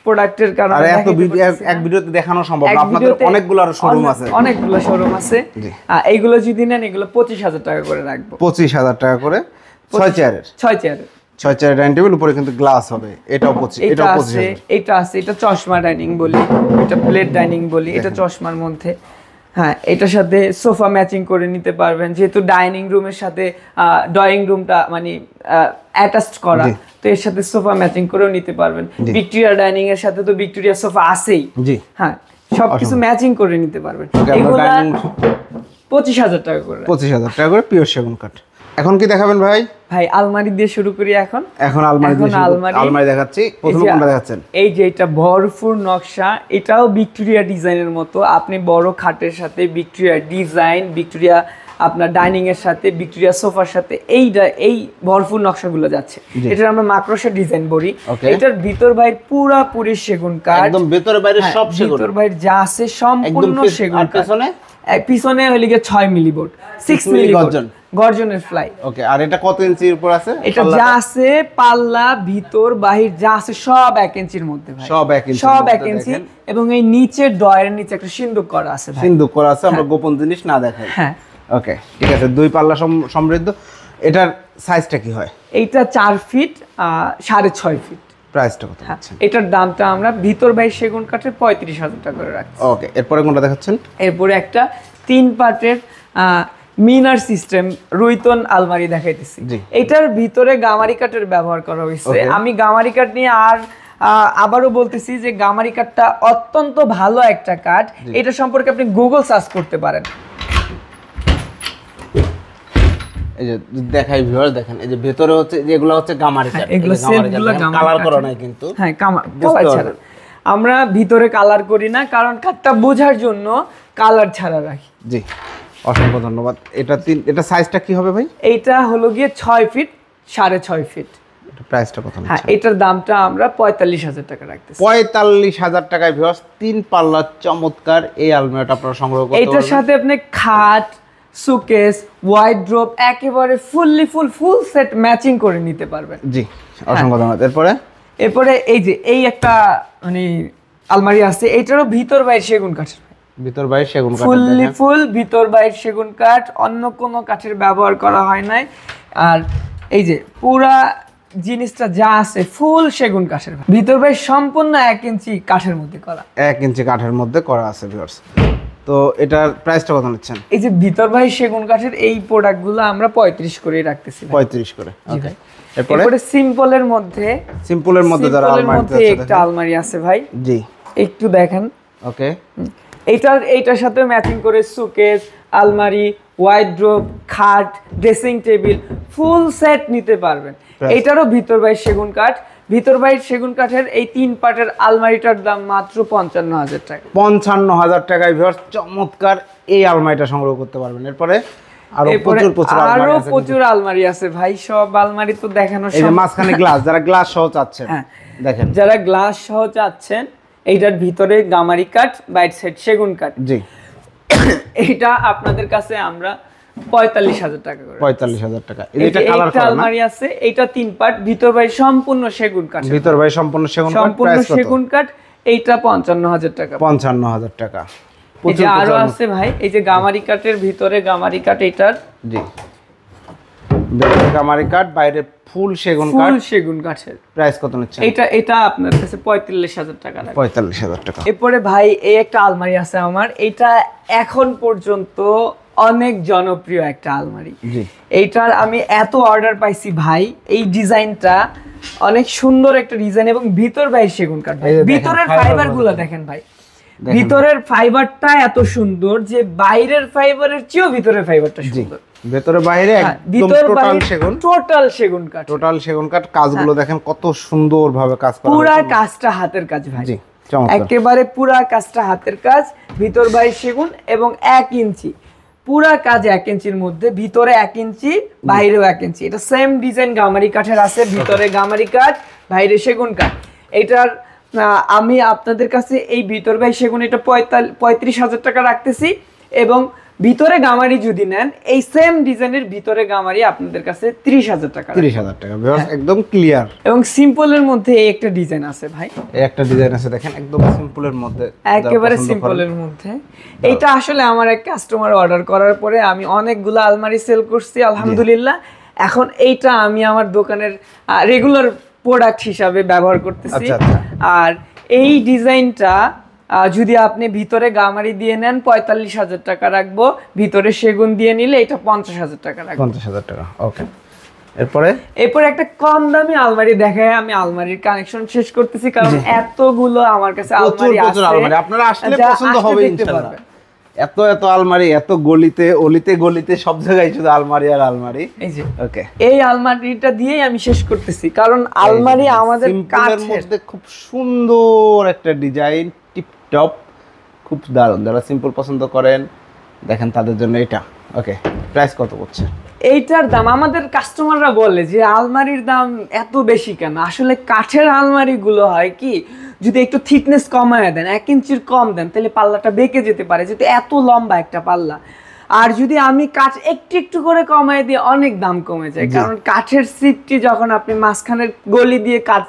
প্রোডাক্টের কারণে এত এক ভিডিওতে দেখানো সম্ভব না আপনাদের অনেকগুলো শোরুম আছে অনেকগুলো শোরুম আছে এইগুলো যদি নেন এগুলো 25000 টাকা করে রাখবো 25000 টাকা করে 6 চেয়ারের 6 চেয়ারের ছয় ডাইনিং টেবিল উপরে কিন্তু গ্লাস হবে এটা আছে এটা চশমা ডাইনিং বলি এটা প্লেট ডাইনিং বলি এটা চশমার মধ্যে হ্যাঁ এটার সাথে সোফা ম্যাচিং করে নিতে পারবেন যেহেতু ডাইনিং রুমের সাথে ড্রয়িং রুমটা মানে অ্যাটাচড করা তো এর সাথে সোফা ম্যাচিং করেও নিতে পারবেন ভিক্টোরিয়া ডাইনিং এর সাথে তো ভিক্টোরিয়া সোফা আছেই হ্যাঁ সবকিছু ম্যাচিং করে নিতে পারবেন পঁচিশ হাজার টাকা করে পঁচিশ হাজার টাকা করে পিওর সেগুন কাঠ এখন কি দেখাবেন ভাই ভাই আলমারি দিয়ে শুরু করি এখন এখন আলমারি দিয়ে আলমারি আলমারি দেখাচ্ছি প্রথমে কোনটা দেখাচ্ছেন এই যে এটা ভরপুর নকশা এটাও ভিক্টোরিয়া ডিজাইনের মতো আপনি বড় খাটের সাথে ভিক্টোরিয়া ডিজাইন ভিক্টোরিয়া আপনার ডাইনিং এর সাথে ভিক্টোরিয়া সোফার সাথে এই এই ভরপুর নকশাগুলো যাচ্ছে এটার আমরা মাকড়সা ডিজাইন বলি এটার ভিতর বাইরে পুরো পুরি সেগুন কাঠ একদম ভিতর বাইরে হ্যাঁ, সব সেগুন ভিতর বাইরে যা আছে সম্পূর্ণ সেগুন কাঠ পিছনে হইলে গিয়ে ছয় মিলি বোর্ড সিক্স মিলি গর্জন গর্জনের ফ্লাই ওকে আর এটা কত ইঞ্চির উপর আছে এটা যা আছে পাল্লা ভিতর বাহির যা আছে সব এক ইঞ্চির মধ্যে সব এক ইঞ্চি সব এক ইঞ্চি এবং এই নিচে ডয়ের নিচে একটা সিন্দুক করা আছে ভাই সিন্দুক করা আছে আমরা হ্যাঁ। গোপন জিনিস না দেখাই হ্যাঁ ওকে ঠিক আছে দুই পাল্লা সমৃদ্ধ এটার সাইজটা কি হয় এইটা 4 ফিট 6.5 ফিট প্রাইসটা কত হ্যাঁ, এটার দামটা আমরা ভিতর ভাই সেগুন কাঠের পঁয়ত্রিশ হাজার টাকা করে রাখছি ওকে এরপরে কোনটা দেখাচ্ছেন এরপরে একটা তিন পার্টের মিনার সিস্টেম রুইতন আলমারি দেখাইতেছি এটার ভিতরে গামারি কাঠের ব্যবহার করা হয়েছে আমি গামারি কাঠ নিয়ে আর আবারও বলতেছি যে গামারি কাঠটা অত্যন্ত ভালো একটা কাঠ এটা সম্পর্কে আপনি গুগল সার্চ করতে পারেন এই যে দেখাই এই যে ভেতরে হচ্ছে যেগুলো হচ্ছে গামারি হ্যাঁ, করা নাই কিন্তু হ্যাঁ, আমরা ভিতরে কালার করি না কারণ কাঠটা বোঝার জন্য কালার ছাড়া রাখি জি অসংখ্য ধন্যবাদ এটা তিন এটা সাইজটা কি হবে ভাই এইটা হলো গিয়ে ছয় ফিট সাড়ে ছয় ফিট প্রাইসটা হ্যাঁ এটার দামটা আমরা পঁয়তাল্লিশ হাজার টাকা রাখতেছি পঁয়তাল্লিশ হাজার টাকায় ভিউয়ার্স তিন পাল্লার চমৎকার এই আলমিরাটা আপনারা সংগ্রহ করতে এটার সাথে আপনি খাট সুকেস ওয়াইড্রোপ একেবারে fully full full set matching করে নিতে পারবেন জি অসংখ্য হ্যাঁ। ধন্যবাদ এরপরে এরপরে এই যে এই একটা মানে আলমারি আছে এইটারও ভিতর বাইরে সেগুন কাঠ ভিতর বাইরে সেগুন কাঠ ফুললি ফুল ভিতর বাইরে সেগুন কাঠ অন্য কোনো কাঠের ব্যবহার করা হয় নাই আর এই যে পুরা জিনিসটা যা আছে ফুল সেগুন কাঠের ভিতর বাইরে সম্পূর্ণ এক ইঞ্চি কাঠের মধ্যে করা এক ইঞ্চি কাঠের মধ্যে করা আছে ভিউয়ার্স তো এটার প্রাইসটা কত নিচ্ছেন এই যে ভিতর ভাই সেগুন কাঠের এই প্রোডাক্টগুলো আমরা পঁয়ত্রিশ করে রাখতেছি 35 করে ওকে এরপরে সিম্পলের মধ্যে সিম্পলের মধ্যে যারা আলমারি একটা আলমারি আছে ভাই জি একটু দেখেন ওকে এটার এটার সাথে ম্যাচিং করে সুকেস আলমারি ওয়াইড্রোপ খাট ড্রেসিং টেবিল ফুল সেট নিতে পারবেন এটারও ভিতর ভাই সেগুন কাঠ ভিতর বাইর সেগুন কাঠের এই তিন পাটের আলমারিটার দাম মাত্র পঞ্চান্ন হাজার টাকা পঞ্চান্ন হাজার টাকায় ভিউয়ার্স চমৎকার এই আলমারিটা সংগ্রহ করতে পারবেন এরপরে প্রচুর আলমারি আছে ভাই সব আলমারি তো দেখানো মাঝখানে গ্লাস যারা গ্লাস সহ চাচ্ছেন হ্যাঁ। দেখেন যারা গ্লাস সহ চাচ্ছেন এইটার ভিতরে গামারি কাঠ বাইট সেগুন কাঠ এইটা আপনাদের কাছে আমরা পঁয়তাল্লিশ হাজার টাকা হাজার টাকা ফুল সেগুন কাঠ সেগুন কাঠের প্রাইস এটা এটা আপনার কাছে টাকা টাকা এরপরে ভাই এই একটা আলমারি আছে আমার এটা এখন পর্যন্ত অনেক জনপ্রিয় একটা আলমারি এইটার আমি এত অর্ডার পাইছি ভাই এই ডিজাইনটা অনেক সুন্দর একটা ডিজাইন এবং ভিতর ভাই সেগুন কাঠ ভিতরের ফাইবার গুলো দেখেন ভাই ভিতরের ফাইবারটা এত সুন্দর যে বাইরের ফাইবারের চেয়েও ভিতরের ফাইবারটা সুন্দর হ্যাঁ, বাইরে সেগুন টোটাল সেগুন কাঠ টোটাল সেগুন কাঠ কাজগুলো হ্যাঁ। দেখেন কত সুন্দর ভাবে কাজ পুরো হাতের কাজ ভাই একেবারে পুরা কাজটা হাতের কাজ ভিতর বাইরে সেগুন এবং এক ইঞ্চি পুরা কাজ এক ইঞ্চির মধ্যে ভিতরে এক ইঞ্চি বাইরেও এক ইঞ্চি এটা সেম ডিজাইন গামারি কাঠের আছে ভিতরে গামারি কাঠ বাইরে সেগুন কাঠ এটার আমি আপনাদের কাছে এই ভিতর বাই সেগুন এটা পঁয়তাল পঁয়ত্রিশ হাজার টাকা রাখতেছি এবং ভিতরে গামারি যদি নেন এই সেম ডিজাইনের ভিতরে গামারি আপনাদের কাছে ত্রিশ হাজার টাকা ত্রিশ হাজার টাকা হ্যাঁ। একদম ক্লিয়ার এবং সিম্পলের মধ্যে এই একটা ডিজাইন আছে ভাই একটা ডিজাইন আছে দেখেন একদম সিম্পলের মধ্যে একেবারে সিম্পলের মধ্যে এইটা আসলে আমার এক কাস্টমার অর্ডার করার পরে আমি অনেকগুলো আলমারি সেল করছি আলহামদুলিল্লাহ এখন এইটা আমি আমার দোকানের রেগুলার প্রোডাক্ট হিসাবে ব্যবহার করতেছি আচ্ছা, আচ্ছা। আর এই ডিজাইনটা যদি আপনি ভিতরে গামারি দিয়ে নেন পঁয়তাল্লিশ হাজার টাকা রাখবো ভিতরে সেগুন দিয়ে নিলে এটা পঞ্চাশ হাজার টাকা রাখবো পঞ্চাশ হাজার টাকা ওকে এরপরে এরপরে একটা কম দামি আলমারি দেখায় আমি আলমারির কানেকশন শেষ করতেছি কারণ এতগুলো আমার কাছে আলমারি আপনারা আসলে পছন্দ হবে এত এত আলমারি এত গলিতে অলিতে গলিতে সব জায়গায় শুধু আলমারি আর আলমারি এই যে ওকে এই আলমারিটা দিয়েই আমি শেষ করতেছি কারণ আলমারি মানে আমাদের কাছের খুব সুন্দর একটা ডিজাইন টপ খুব দারুণ যারা সিম্পল পছন্দ করেন দেখেন তাদের জন্য এটা ওকে প্রাইস কত করছে এইটার দাম আমাদের কাস্টমাররা বলে যে আলমারির দাম এত বেশি কেন আসলে কাঠের আলমারিগুলো হয় কি যদি একটু থিকনেস কমায় দেন এক ইঞ্চির কম দেন তাহলে পাল্লাটা বেঁকে যেতে পারে যেহেতু এত লম্বা একটা পাল্লা আর যদি আমি কাঠ একটু একটু করে কমায় দিয়ে অনেক দাম কমে যায় কারণ কাঠের সিটটি যখন আপনি মাঝখানের গলি দিয়ে কাঠ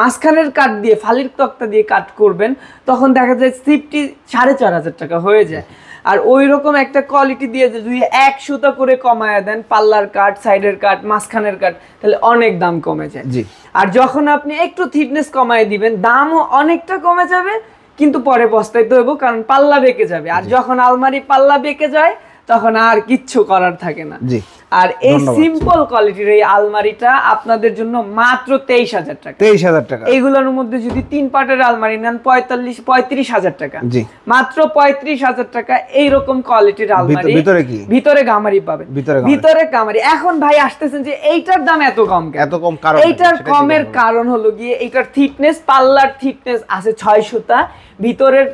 মাঝখানের কাঠ দিয়ে ফালির তক্তা দিয়ে কাট করবেন তখন দেখা যায় স্লিপটি সাড়ে চার হাজার টাকা হয়ে যায় আর ওই রকম একটা কোয়ালিটি দিয়ে যদি এক সুতা করে কমায় দেন পাল্লার কাঠ সাইডের কাঠ মাঝখানের কাঠ তাহলে অনেক দাম কমে যায় জি আর যখন আপনি একটু থিকনেস কমায় দিবেন দামও অনেকটা কমে যাবে কিন্তু পরে তো হবো কারণ পাল্লা বেঁকে যাবে আর যখন আলমারি পাল্লা বেঁকে যায় তখন আর কিচ্ছু করার থাকে না জি আর এই সিম্পল কোয়ালিটির এই আলমারিটা আপনাদের জন্য মাত্র তেইশ হাজার টাকা তেইশ হাজার টাকা এইগুলোর মধ্যে যদি তিন পার্টের আলমারি নেন পঁয়তাল্লিশ পঁয়ত্রিশ হাজার টাকা মাত্র পঁয়ত্রিশ হাজার টাকা এইরকম কোয়ালিটির আলমারি ভিতরে কি ভিতরে গামারি পাবেন ভিতরে ভিতরে গামারি এখন ভাই আসতেছেন যে এইটার দাম এত কম এত কম কারণ এইটার কমের কারণ হলো গিয়ে এইটার থিকনেস পাল্লার থিকনেস আছে ছয় সুতা ভিতরের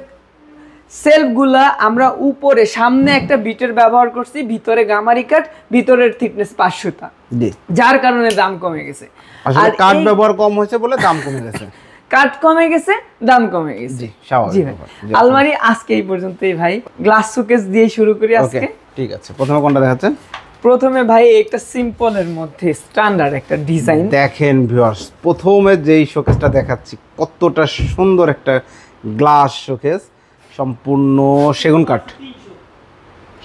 সেলফগুলা আমরা উপরে সামনে একটা বিটের ব্যবহার করছি ভিতরে গামারি কাট ভিতরের থিকনেস পাঁচশোটা যার কারণে দাম কমে গেছে আর কাঠ ব্যবহার কম হয়েছে বলে দাম কমে গেছে কাঠ কমে গেছে দাম কমে গেছে জি আলমারি আজকে এই পর্যন্তই ভাই গ্লাস সুকেস দিয়ে শুরু করি আজকে ঠিক আছে প্রথমে কোনটা দেখাচ্ছেন প্রথমে ভাই একটা সিম্পলের মধ্যে স্ট্যান্ডার্ড একটা ডিজাইন দেখেন ভিউয়ার্স প্রথমে যেই শোকেসটা দেখাচ্ছি কতটা সুন্দর একটা গ্লাস শোকেস সম্পূর্ণ সেগুন কাঠ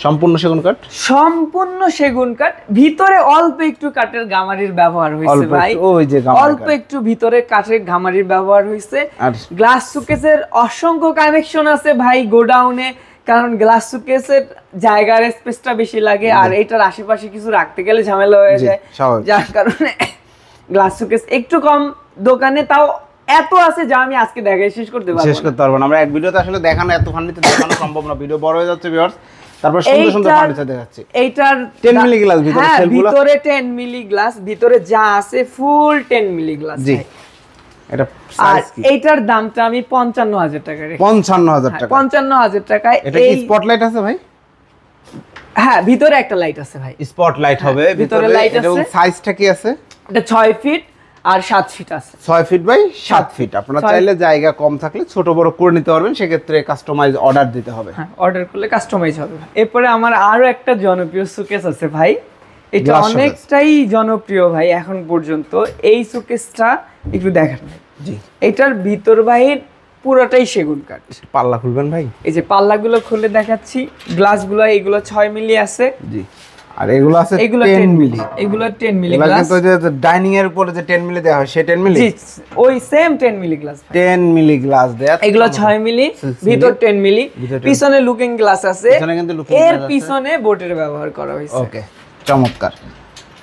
সম্পূর্ণ সেগুন কাঠ সম্পূর্ণ সেগুন কাঠ ভিতরে অল্প একটু কাঠের গামারির ব্যবহার হয়েছে ভাই অল্প একটু ভিতরে কাঠের গামারির ব্যবহার হয়েছে গ্লাস সুকেসের অসংখ্য কানেকশন আছে ভাই গোডাউনে কারণ গ্লাস সুকেসের জায়গার স্পেসটা বেশি লাগে আর এটার আশেপাশে কিছু রাখতে গেলে ঝামেলা হয়ে যায় যার কারণে গ্লাস সুকেস একটু কম দোকানে তাও এত আছে যা আমি আজকে দেখাই শেষ করতে পারবো শেষ করতে পারবো না আমরা এক ভিডিওতে আসলে দেখানো এত ফান্ডিতে দেখানো সম্ভব না ভিডিও বড় হয়ে যাচ্ছে ভিউয়ার্স তারপর সুন্দর সুন্দর ফান্ডিতে দেখাচ্ছি এইটার 10 মিলি গ্লাস ভিতরে সেলগুলো হ্যাঁ, ভিতরে 10 মিলি গ্লাস ভিতরে যা আছে ফুল 10 মিলি গ্লাস জি এটা এইটার দামটা আমি 55000 টাকা রে 55000 হ্যাঁ, টাকা 55000 টাকায় এটা কি স্পটলাইট আছে ভাই হ্যাঁ ভিতরে একটা লাইট আছে ভাই স্পটলাইট হবে হ্যাঁ, ভিতরে লাইট আছে সাইজটা কি আছে এটা 6 ফিট আর সাত ফিট আছে ছয় ফিট বাই সাত ফিট আপনারা চাইলে জায়গা কম থাকলে ছোট বড় করে নিতে পারবেন সেক্ষেত্রে কাস্টমাইজ অর্ডার দিতে হবে হ্যাঁ অর্ডার করলে কাস্টমাইজ হবে এরপরে আমার আরো একটা জনপ্রিয় সুকেস আছে ভাই এটা অনেকটাই জনপ্রিয় ভাই এখন পর্যন্ত এই সুকেসটা একটু দেখান জি এটার ভিতর বাহির পুরোটাই সেগুন কাঠ পাল্লা খুলবেন ভাই এই যে পাল্লাগুলো খুলে দেখাচ্ছি গ্লাসগুলো এগুলো ছয় মিলি আছে জি আর এগুলো আছে 10 মিলি এগুলো 10 মিলি গ্লাস কিন্তু যে ডাইনিং এর উপরে যে 10 মিলি হয় 10 মিলি ওই সেম 10 মিলি গ্লাস 10 মিলি গ্লাস দেয়া এগুলো 6 মিলি ভিতর 10 মিলি পিছনে লুকিং গ্লাস আছে লুকিং এর পিছনে বোটের ব্যবহার করা হয়েছে ওকে চমৎকার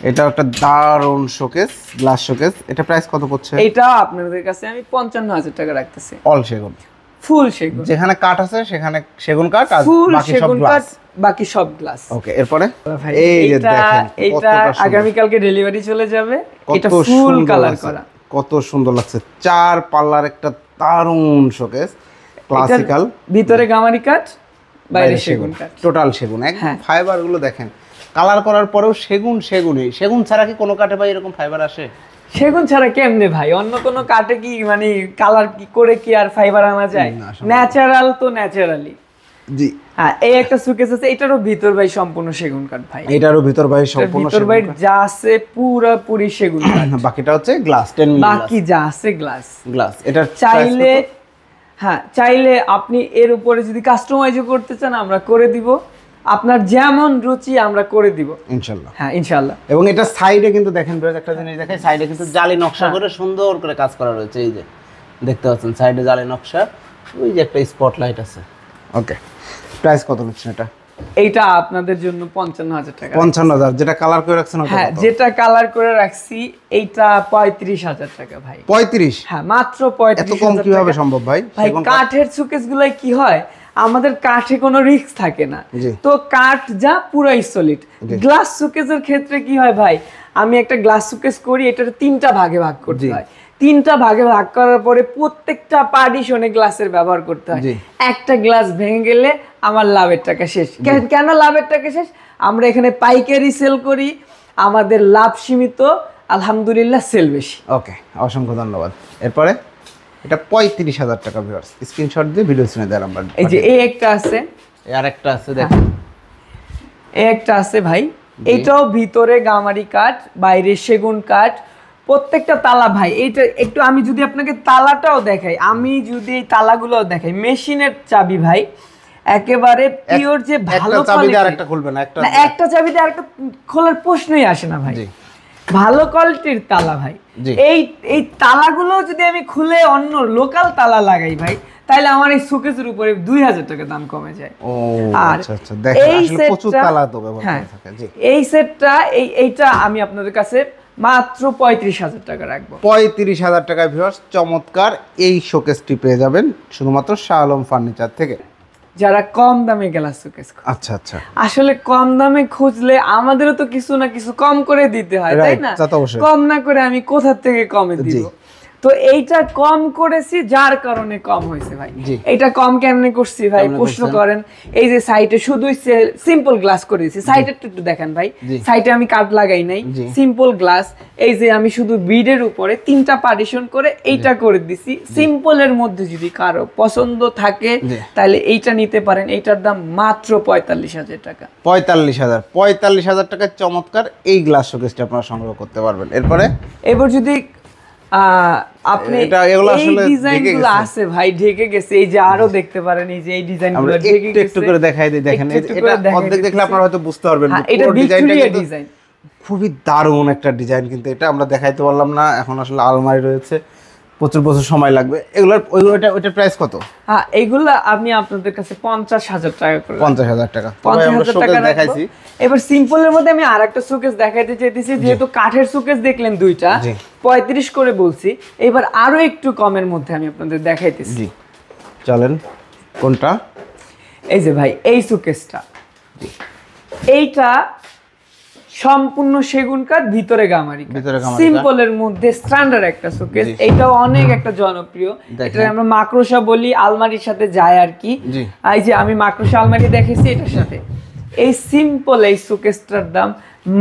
এটা একটা দারুণ শোকেস গ্লাস শোকেস এটা প্রাইস কত পড়ছে এটা আপনাদের কাছে আমি 55000 টাকা রাখতেছি অল সেগুন ফুল সেগুন যেখানে কাঠ আছে সেখানে সেগুন কাঠ আর ফুল সেগুন কাঠ বাকি সব গ্লাস ওকে এরপরে এই যে দেখেন এটা আগামী কালকে ডেলিভারি চলে যাবে এটা ফুল কালার করা কত সুন্দর লাগছে চার পাল্লার একটা দারুণ শোকেস ক্লাসিক্যাল ভিতরে গামারি কাঠ বাইরে সেগুন কাঠ টোটাল সেগুন এক ফাইবার হ্যাঁ। গুলো দেখেন কালার করার পরেও সেগুন সেগুনই সেগুন ছাড়া কি কোনো কাঠে বা এরকম ফাইবার আসে সেগুন ছাড়া কেমনে ভাই অন্য কোন কাটে কি মানে কালার কি করে কি আর ফাইবার আনা যায় ন্যাচারাল তো ন্যাচারালি জি হ্যাঁ এই একটা সুকেস আছে এটারও ভিতর ভাই সম্পূর্ণ সেগুন কাঠ ভাই এটারও ভিতর ভাই সম্পূর্ণ ভিতর ভাই যা আছে পুরোপুরি সেগুন কাঠ বাকিটা হচ্ছে গ্লাস 10 মিলি বাকি যা আছে গ্লাস গ্লাস এটা চাইলে হ্যাঁ চাইলে আপনি এর উপরে যদি কাস্টমাইজও করতে চান আমরা করে দিব আপনার যেমন রুচি আমরা করে দিব ইনশাল্লাহ হ্যাঁ ইনশাল্লাহ এবং এটা সাইডে কিন্তু দেখেন একটা জিনিস দেখেন সাইডে কিন্তু জালি নকশা হ্যাঁ। করে সুন্দর করে কাজ করা রয়েছে এই যে দেখতে পাচ্ছেন সাইডে জালি নকশা ওই যে একটা স্পটলাইট আছে ওকে প্রাইস কত নিচ্ছেন এটা এইটা আপনাদের জন্য পঞ্চান্ন হাজার টাকা পঞ্চান্ন হাজার যেটা কালার করে রাখছেন হ্যাঁ যেটা কালার করে রাখছি এইটা পঁয়ত্রিশ হাজার টাকা ভাই পঁয়ত্রিশ হ্যাঁ মাত্র পঁয়ত্রিশ এত কম কিভাবে সম্ভব ভাই ভাই কাঠের সুকেস গুলাই কি হয় আমাদের কাঠে কোনো রিস্ক থাকে না তো কাঠ যা পুরো সলিড গ্লাস সুকেজের ক্ষেত্রে কি হয় ভাই আমি একটা গ্লাস সুকেজ করি এটার তিনটা ভাগে ভাগ করতে হয় তিনটা ভাগে ভাগ করার পরে প্রত্যেকটা পার্টিশনে গ্লাসের ব্যবহার করতে হয় একটা গ্লাস ভেঙে গেলে আমার লাভের টাকা শেষ কেন লাভের টাকা শেষ আমরা এখানে পাইকারি সেল করি আমাদের লাভ সীমিত আলহামদুলিল্লাহ সেল বেশি ওকে অসংখ্য ধন্যবাদ এরপরে এটা পঁয়ত্রিশ হাজার টাকা ভিউয়ার্স স্ক্রিনশট দিয়ে ভিডিও শুনে দেয় আমরা এই যে এই একটা আছে আর একটা আছে হ্যাঁ। দেখেন এই একটা আছে ভাই এইটাও ভিতরে গামারি কাঠ বাইরে সেগুন কাঠ প্রত্যেকটা তালা ভাই এইটা একটু আমি যদি আপনাকে তালাটাও দেখাই আমি যদি এই তালাগুলোও দেখাই মেশিনের চাবি ভাই একেবারে পিওর যে ভালো চাবি আর একটা খুলবে না একটা চাবি দিয়ে আর একটা খোলার প্রশ্নই আসে না ভাই ভালো কোয়ালিটির তালা ভাই এই এই তালাগুলো যদি আমি খুলে অন্য লোকাল তালা লাগাই ভাই তাহলে আমার এই শোকেসের উপরে দুই হাজার টাকা দাম কমে যায় আর আচ্ছা, আচ্ছা, এই সেটটা হ্যাঁ, এই সেটটা এই এইটা আমি আপনাদের কাছে মাত্র পঁয়ত্রিশ হাজার টাকা রাখবো পঁয়ত্রিশ হাজার টাকা ভিউয়ার্স চমৎকার এই শোকেসটি পেয়ে যাবেন শুধুমাত্র শাহ আলম ফার্নিচার থেকে যারা কম দামে গ্লাস শোকেস আচ্ছা আচ্ছা আসলে কম দামে খুঁজলে আমাদেরও তো কিছু না কিছু কম করে দিতে হয় তাই না কম না করে আমি কোথা থেকে কমে দিব তো এইটা কম করেছি যার কারণে কম হয়েছে ভাই এটা কম কেমনে করছি ভাই প্রশ্ন করেন এই যে সাইটে শুধু সিম্পল গ্লাস করে সাইটের তো একটু দেখেন ভাই সাইটে আমি কাট লাগাই নাই সিম্পল গ্লাস এই যে আমি শুধু বিডের উপরে তিনটা পার্টিশন করে এইটা করে দিছি সিম্পলের মধ্যে যদি কারো পছন্দ থাকে তাহলে এইটা নিতে পারেন এইটার দাম মাত্র পঁয়তাল্লিশ হাজার টাকা পঁয়তাল্লিশ হাজার পঁয়তাল্লিশ হাজার টাকার চমৎকার এই গ্লাস শোকেসটা আপনারা সংগ্রহ করতে পারবেন এরপরে এবার যদি আপনি এটা এগুলো আসলে ডিজাইনগুলো আছে ভাই ঢেকে গেছে এই যে আরো দেখতে পারেন এই যে এই ডিজাইনগুলো ঢেকে গেছে একটু করে দেখাই দিই দেখেন এটা অর্ধেক দেখলে আপনারা হয়তো বুঝতে পারবেন হ্যাঁ, এটা ডিজাইনটা ডিজাইন খুবই দারুণ একটা ডিজাইন কিন্তু এটা আমরা দেখাইতে পারলাম না এখন আসলে আলমারি রয়েছে প্রচুর প্রচুর সময় লাগবে এগুলোর ওইটার প্রাইস কত হ্যাঁ আমি আপনাদের কাছে পঞ্চাশ হাজার টাকা করে পঞ্চাশ হাজার টাকা পঞ্চাশ টাকা দেখাইছি এবার সিম্পলের মধ্যে আমি আর একটা দেখাইতে চাইতেছি যেহেতু কাঠের শোকেস দেখলেন দুইটা পঁয়ত্রিশ করে বলছি এবার আরো একটু কমের মধ্যে আমি আপনাদের দেখাইতেছি চলেন কোনটা এই যে ভাই এই সুকেসটা এইটা সম্পূর্ণ সেগুন কাঠ ভিতরে গামারি সিম্পল এর মধ্যে স্ট্যান্ডার্ড একটা শোকেস এটাও অনেক একটা জনপ্রিয় এটা আমরা মাকড়সা বলি আলমারির সাথে যায় আর কি এই যে আমি মাকড়সা আলমারি দেখেছি এটার সাথে এই সিম্পল এই শোকেসটার দাম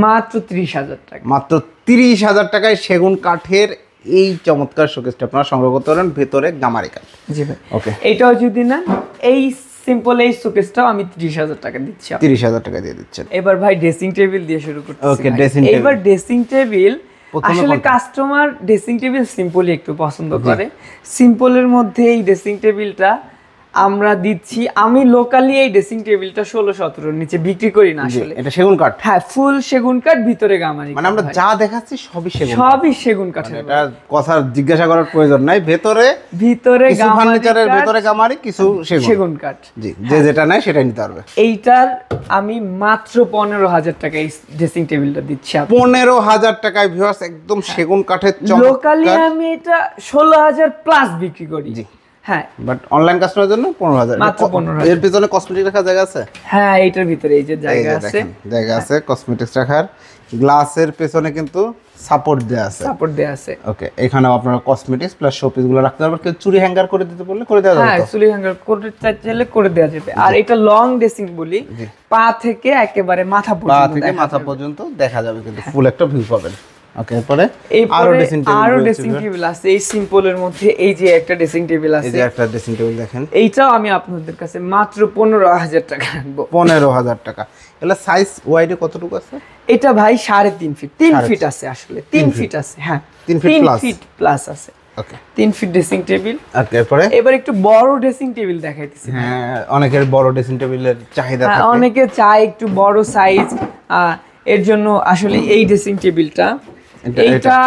মাত্র তিরিশ হাজার টাকা মাত্র তিরিশ হাজার টাকায় সেগুন কাঠের এই চমৎকার শোকেসটা আপনারা সংগ্রহ করতে পারেন ভেতরে গামারি কাঠ জি ভাই ওকে এটাও যদি না এই সিম্পল এই শোকেসটাও আমি 30000 টাকা দিচ্ছি 30000 টাকা দিয়ে দিচ্ছেন এবার ভাই ড্রেসিং টেবিল দিয়ে শুরু করতেছি ওকে ড্রেসিং টেবিল এবার ড্রেসিং টেবিল আসলে কাস্টমার ড্রেসিং টেবিল সিম্পলই একটু পছন্দ করে সিম্পলের মধ্যে এই ড্রেসিং টেবিলটা আমরা দিচ্ছি আমি লোকালি এই ড্রেসিং টেবিলটা ষোলো সতেরোর নিচে বিক্রি করি না আসলে এটা সেগুন কাঠ হ্যাঁ ফুল সেগুন কাঠ ভিতরে গামারি মানে আমরা যা দেখাচ্ছি সবই সেগুন সবই সেগুন কাঠের মানে এটা কথা জিজ্ঞাসা করার প্রয়োজন নাই ভেতরে ভিতরে ফার্নিচারের ভেতরে গামারি কিছু সেগুন কাঠ জি যে হ্যাঁ। যেটা নাই সেটা নিতে পারবে এইটার আমি মাত্র পনেরো হাজার টাকায় ড্রেসিং টেবিলটা দিচ্ছি পনেরো হাজার টাকায় ভিউয়ার্স একদম সেগুন কাঠের লোকালি আমি এটা ষোলো হাজার প্লাস বিক্রি করি জি হ্যাঁ বাট অনলাইন কাস্টমার জন্য 15000 মাত্র 15000 এর পিছনে কসমেটিক রাখার জায়গা আছে হ্যাঁ এইটার ভিতরে এই যে জায়গা আছে জায়গা হ্যাঁ। আছে কসমেটিক্স রাখার গ্লাসের পেছনে কিন্তু সাপোর্ট দেয়া আছে সাপোর্ট দেয়া আছে ওকে এখানেও আপনারা কসমেটিক্স প্লাস শোপিস গুলো রাখতে পারবেন কেউ চুরি হ্যাঙ্গার করে দিতে বললে করে দেওয়া যাবে হ্যাঁ চুরি হ্যাঙ্গার করে চাইলে করে দেওয়া যাবে আর এটা লং ড্রেসিং বলি পা থেকে একেবারে মাথা পর্যন্ত পা থেকে মাথা পর্যন্ত দেখা যাবে কিন্তু ফুল একটা ভিউ পাবেন ওকে এরপরে আরো ড্রেসিং টেবিল আরো ড্রেসিং টেবিল আছে এই সিম্পলের মধ্যে এই যে একটা ড্রেসিং টেবিল আছে এই যে একটা ড্রেসিং টেবিল দেখেন এইটাও আমি আপনাদের কাছে মাত্র 15000 টাকা রাখবো 15000 টাকা এটা সাইজ ওয়াইডে কতটুকু আছে এটা ভাই 3.5 ফিট 3 ফিট আছে আসলে 3 ফিট আছে হ্যাঁ 3 ফিট প্লাস 3 ফিট প্লাস আছে ড্রেসিং টেবিল এবার একটু বড় ড্রেসিং টেবিল হ্যাঁ অনেকের বড় ড্রেসিং টেবিলের চাহিদা হ্যাঁ, অনেকে চায় একটু বড় সাইজ এর জন্য আসলে এই ড্রেসিং টেবিলটা এটা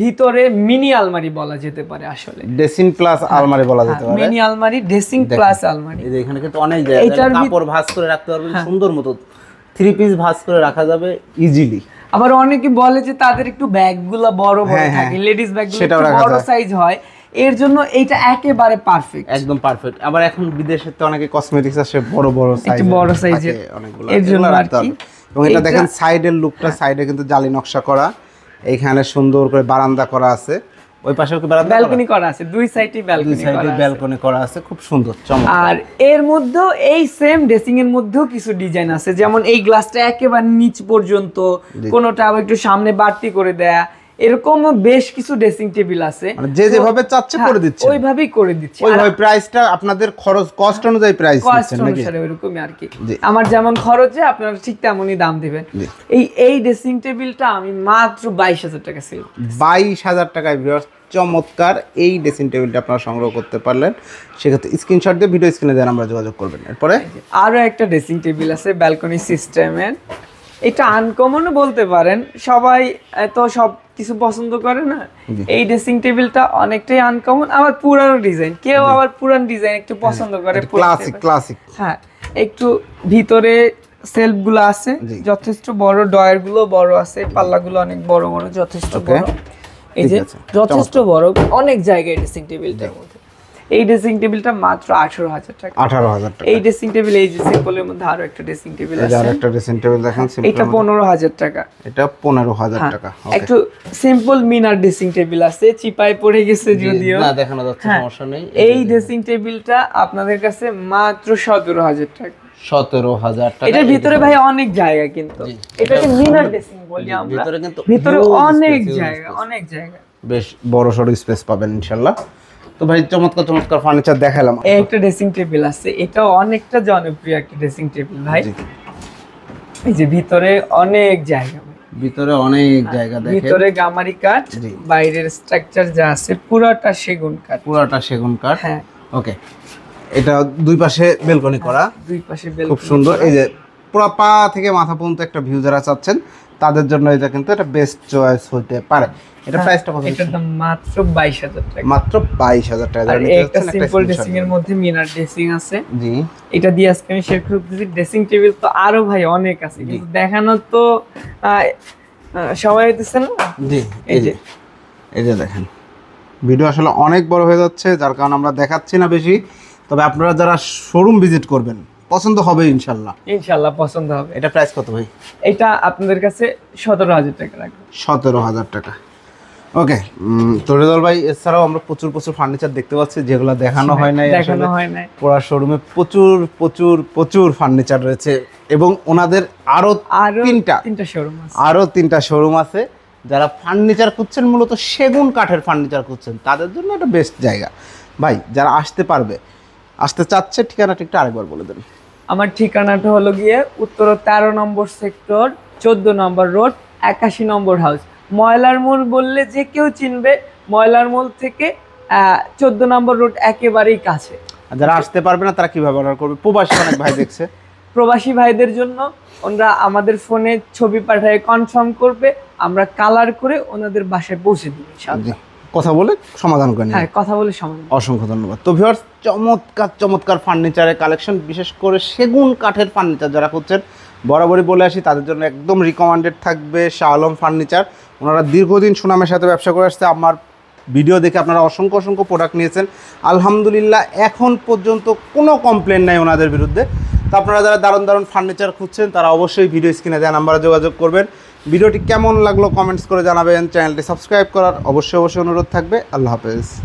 ভিতরে মিনি আলমারি বলা যেতে পারে আসলে ড্রেসিং প্লাস হ্যাঁ, আলমারি বলা হ্যাঁ, যেতে পারে মিনি আলমারি ড্রেসিং প্লাস আলমারি এই এখানে কিন্তু অনেক জায়গা আছে কাপড় ভাঁজ করে রাখতে পারবেন হ্যাঁ। সুন্দর মতো থ্রি পিস ভাঁজ করে রাখা যাবে ইজিলি আবার অনেকে বলে যে তাদের একটু ব্যাগগুলো বড় বড় থাকে লেডিস ব্যাগগুলো বড় সাইজ হয় এর জন্য এটা একেবারে পারফেক্ট একদম পারফেক্ট আবার এখন বিদেশে তো অনেকে কসমেটিক্স আসে বড় বড় সাইজ একটু বড় সাইজের অনেকগুলো এর জন্য আর কি এবং এটা দেখেন সাইডের লুকটা সাইডে কিন্তু জালি নকশা করা এখানে সুন্দর করে বারান্দা করা আছে ওই পাশে বারান্দা ব্যালকনি করা আছে দুই সাইডে ব্যালকনি করা আছে ব্যালকনি করা আছে খুব সুন্দর চমৎকার আর এর মধ্যেও এই সেম ড্রেসিং এর মধ্যেও কিছু ডিজাইন আছে যেমন এই গ্লাসটা একেবারে নিচ পর্যন্ত কোনোটা আবার একটু সামনে বাড়তি করে দেয়া এরকম বেশ কিছু ড্রেসিং টেবিল আছে মানে যে যেভাবে চাচ্ছে হ্যাঁ, করে দিচ্ছে ওইভাবেই করে দিচ্ছে ওইভাবে প্রাইসটা আপনাদের খরচ কস্ট অনুযায়ী প্রাইস কস্ট অনুসারে এরকমই আর কি আমার যেমন খরচে আপনারা ঠিক তেমনই দাম দিবেন এই এই ড্রেসিং টেবিলটা আমি মাত্র 22000 টাকা সেল 22000 টাকায় ভিউয়ার্স চমৎকার এই ড্রেসিং টেবিলটা আপনারা সংগ্রহ করতে পারলেন সেক্ষেত্রে স্ক্রিনশট দিয়ে ভিডিও স্ক্রিনে দেন আমরা যোগাযোগ করবেন এরপরে আরও একটা ড্রেসিং টেবিল আছে ব্যালকনি সিস্টেমের এটা আনকমনও বলতে পারেন সবাই তো সব কিছু পছন্দ করে না এই ড্রেসিং টেবিলটা অনেকটাই আনকমন আমার পুরানো ডিজাইন কেউ আবার পুরান ডিজাইন একটু হ্যাঁ, পছন্দ করে ক্লাসিক ক্লাসিক হ্যাঁ একটু ভিতরে সেলফগুলো আছে যথেষ্ট বড় ডয়ারগুলো বড় আছে পাল্লাগুলো অনেক বড় বড় যথেষ্ট বড় এই যে যথেষ্ট বড় অনেক জায়গায় ড্রেসিং টেবিলটার মধ্যে এই ড্রেসিং টেবিলটা মাত্র আঠারো হাজার টাকা আঠারো হাজার টাকা এই ড্রেসিং টেবিল এই যে সিম্পলের মধ্যে আরো একটা ড্রেসিং টেবিল আছে একটা ড্রেসিং টেবিল দেখেন এটা পনেরো হাজার টাকা এটা পনেরো হাজার হ্যাঁ, টাকা একটু সিম্পল মিনার ড্রেসিং টেবিল আছে চিপায় পড়ে গেছে যদিও না দেখানো যাচ্ছে হ্যাঁ, সমস্যা নেই এই ড্রেসিং টেবিলটা আপনাদের কাছে মাত্র সতেরো হাজার টাকা সতেরো হাজার টাকা এটার ভিতরে ভাই অনেক জায়গা কিন্তু এটাকে মিনার ড্রেসিং বলি আমরা ভিতরে কিন্তু ভিতরে অনেক জায়গা অনেক জায়গা বেশ বড় সড়ো স্পেস পাবেন ইনশাল্লাহ তো ভাই চমৎকার চমৎকার ফার্নিচার দেখালাম এই একটা ড্রেসিং টেবিল আছে এটা অনেকটা জনপ্রিয় একটা ড্রেসিং টেবিল ভাই এই যে ভিতরে অনেক জায়গা ভিতরে অনেক জায়গা দেখেন ভিতরে গামারি কাট বাইরের স্ট্রাকচার যা আছে পুরোটা সেগুন কাট পুরোটা সেগুন কাট হ্যাঁ ওকে এটা দুই পাশে বেলকনি করা হ্যাঁ, দুই পাশে বেলকনি খুব সুন্দর এই যে পুরো পা থেকে মাথা পর্যন্ত একটা ভিউ যারা চাচ্ছেন তাদের জন্য এটা কিন্তু এটা বেস্ট চয়েস হতে পারে এটা প্রাইসটা হ্যাঁ, কত এটা মাত্র 22000 টাকা মাত্র 22000 টাকা আর এটা সিম্পল ড্রেসিং এর মধ্যে মিনার ড্রেসিং আছে জি এটা দিয়ে আজকে আমি শেয়ার করতেছি ড্রেসিং টেবিল তো আরো ভাই অনেক আছে কিন্তু দেখানো তো সময় হইতেছে না জি এই যে এই যে দেখেন ভিডিও আসলে অনেক বড় হয়ে যাচ্ছে যার কারণে আমরা দেখাচ্ছি না বেশি তবে আপনারা যারা শোরুম ভিজিট করবেন পছন্দ হবে ইনশাল্লাহ ইনশাল্লাহ পছন্দ হবে এটা প্রাইস কত ভাই এটা আপনাদের কাছে সতেরো হাজার টাকা রাখবে সতেরো হাজার টাকা ওকে তো রেজাল ভাই এছাড়াও আমরা প্রচুর প্রচুর ফার্নিচার দেখতে পাচ্ছি যেগুলো দেখানো হয় নাই দেখানো হয় নাই পোড়া শোরুমে প্রচুর প্রচুর প্রচুর ফার্নিচার রয়েছে এবং ওনাদের আরো তিনটা তিনটা শোরুম আছে আরো তিনটা শোরুম আছে যারা ফার্নিচার খুঁজছেন মূলত সেগুন কাঠের ফার্নিচার খুঁজছেন তাদের জন্য একটা বেস্ট জায়গা ভাই যারা আসতে পারবে আসতে চাচ্ছে ঠিকানাটা একটু আরেকবার বলে দেবেন আমার ঠিকানাটা হলো গিয়ে উত্তর তেরো নম্বর সেক্টর চোদ্দ নম্বর রোড একাশি নম্বর হাউস ময়লার মোড় বললে যে কেউ চিনবে ময়লার মোল থেকে চোদ্দ নম্বর রোড একেবারেই কাছে যারা আসতে পারবে না তারা কীভাবে অর্ডার করবে প্রবাসী অনেক ভাই দেখছে প্রবাসী ভাইদের জন্য ওনারা আমাদের ফোনে ছবি পাঠায় কনফার্ম করবে আমরা কালার করে ওনাদের বাসায় পৌঁছে দিই কথা বলে সমাধান করে হ্যাঁ কথা বলে সমাধান অসংখ্য ধন্যবাদ তো ভিউয়ার্স চমৎকার চমৎকার ফার্নিচারের কালেকশন বিশেষ করে সেগুন কাঠের ফার্নিচার যারা করছেন বরাবরই বলে আসি তাদের জন্য একদম রিকমেন্ডেড থাকবে শাহ আলম ফার্নিচার ওনারা দীর্ঘদিন সুনামের সাথে ব্যবসা করে আসছে আমার ভিডিও দেখে আপনারা অসংখ্য অসংখ্য প্রোডাক্ট নিয়েছেন আলহামদুলিল্লাহ এখন পর্যন্ত কোনো কমপ্লেন নাই ওনাদের বিরুদ্ধে তো আপনারা যারা দারুণ দারুণ ফার্নিচার খুঁজছেন তারা অবশ্যই ভিডিও স্ক্রিনে দেয়া নাম্বারে যোগাযোগ করবেন ভিডিওটি কেমন লাগলো কমেন্টস করে জানাবেন চ্যানেলটি সাবস্ক্রাইব করার অবশ্যই অবশ্যই অনুরোধ থাকবে আল্লাহ হাফেজ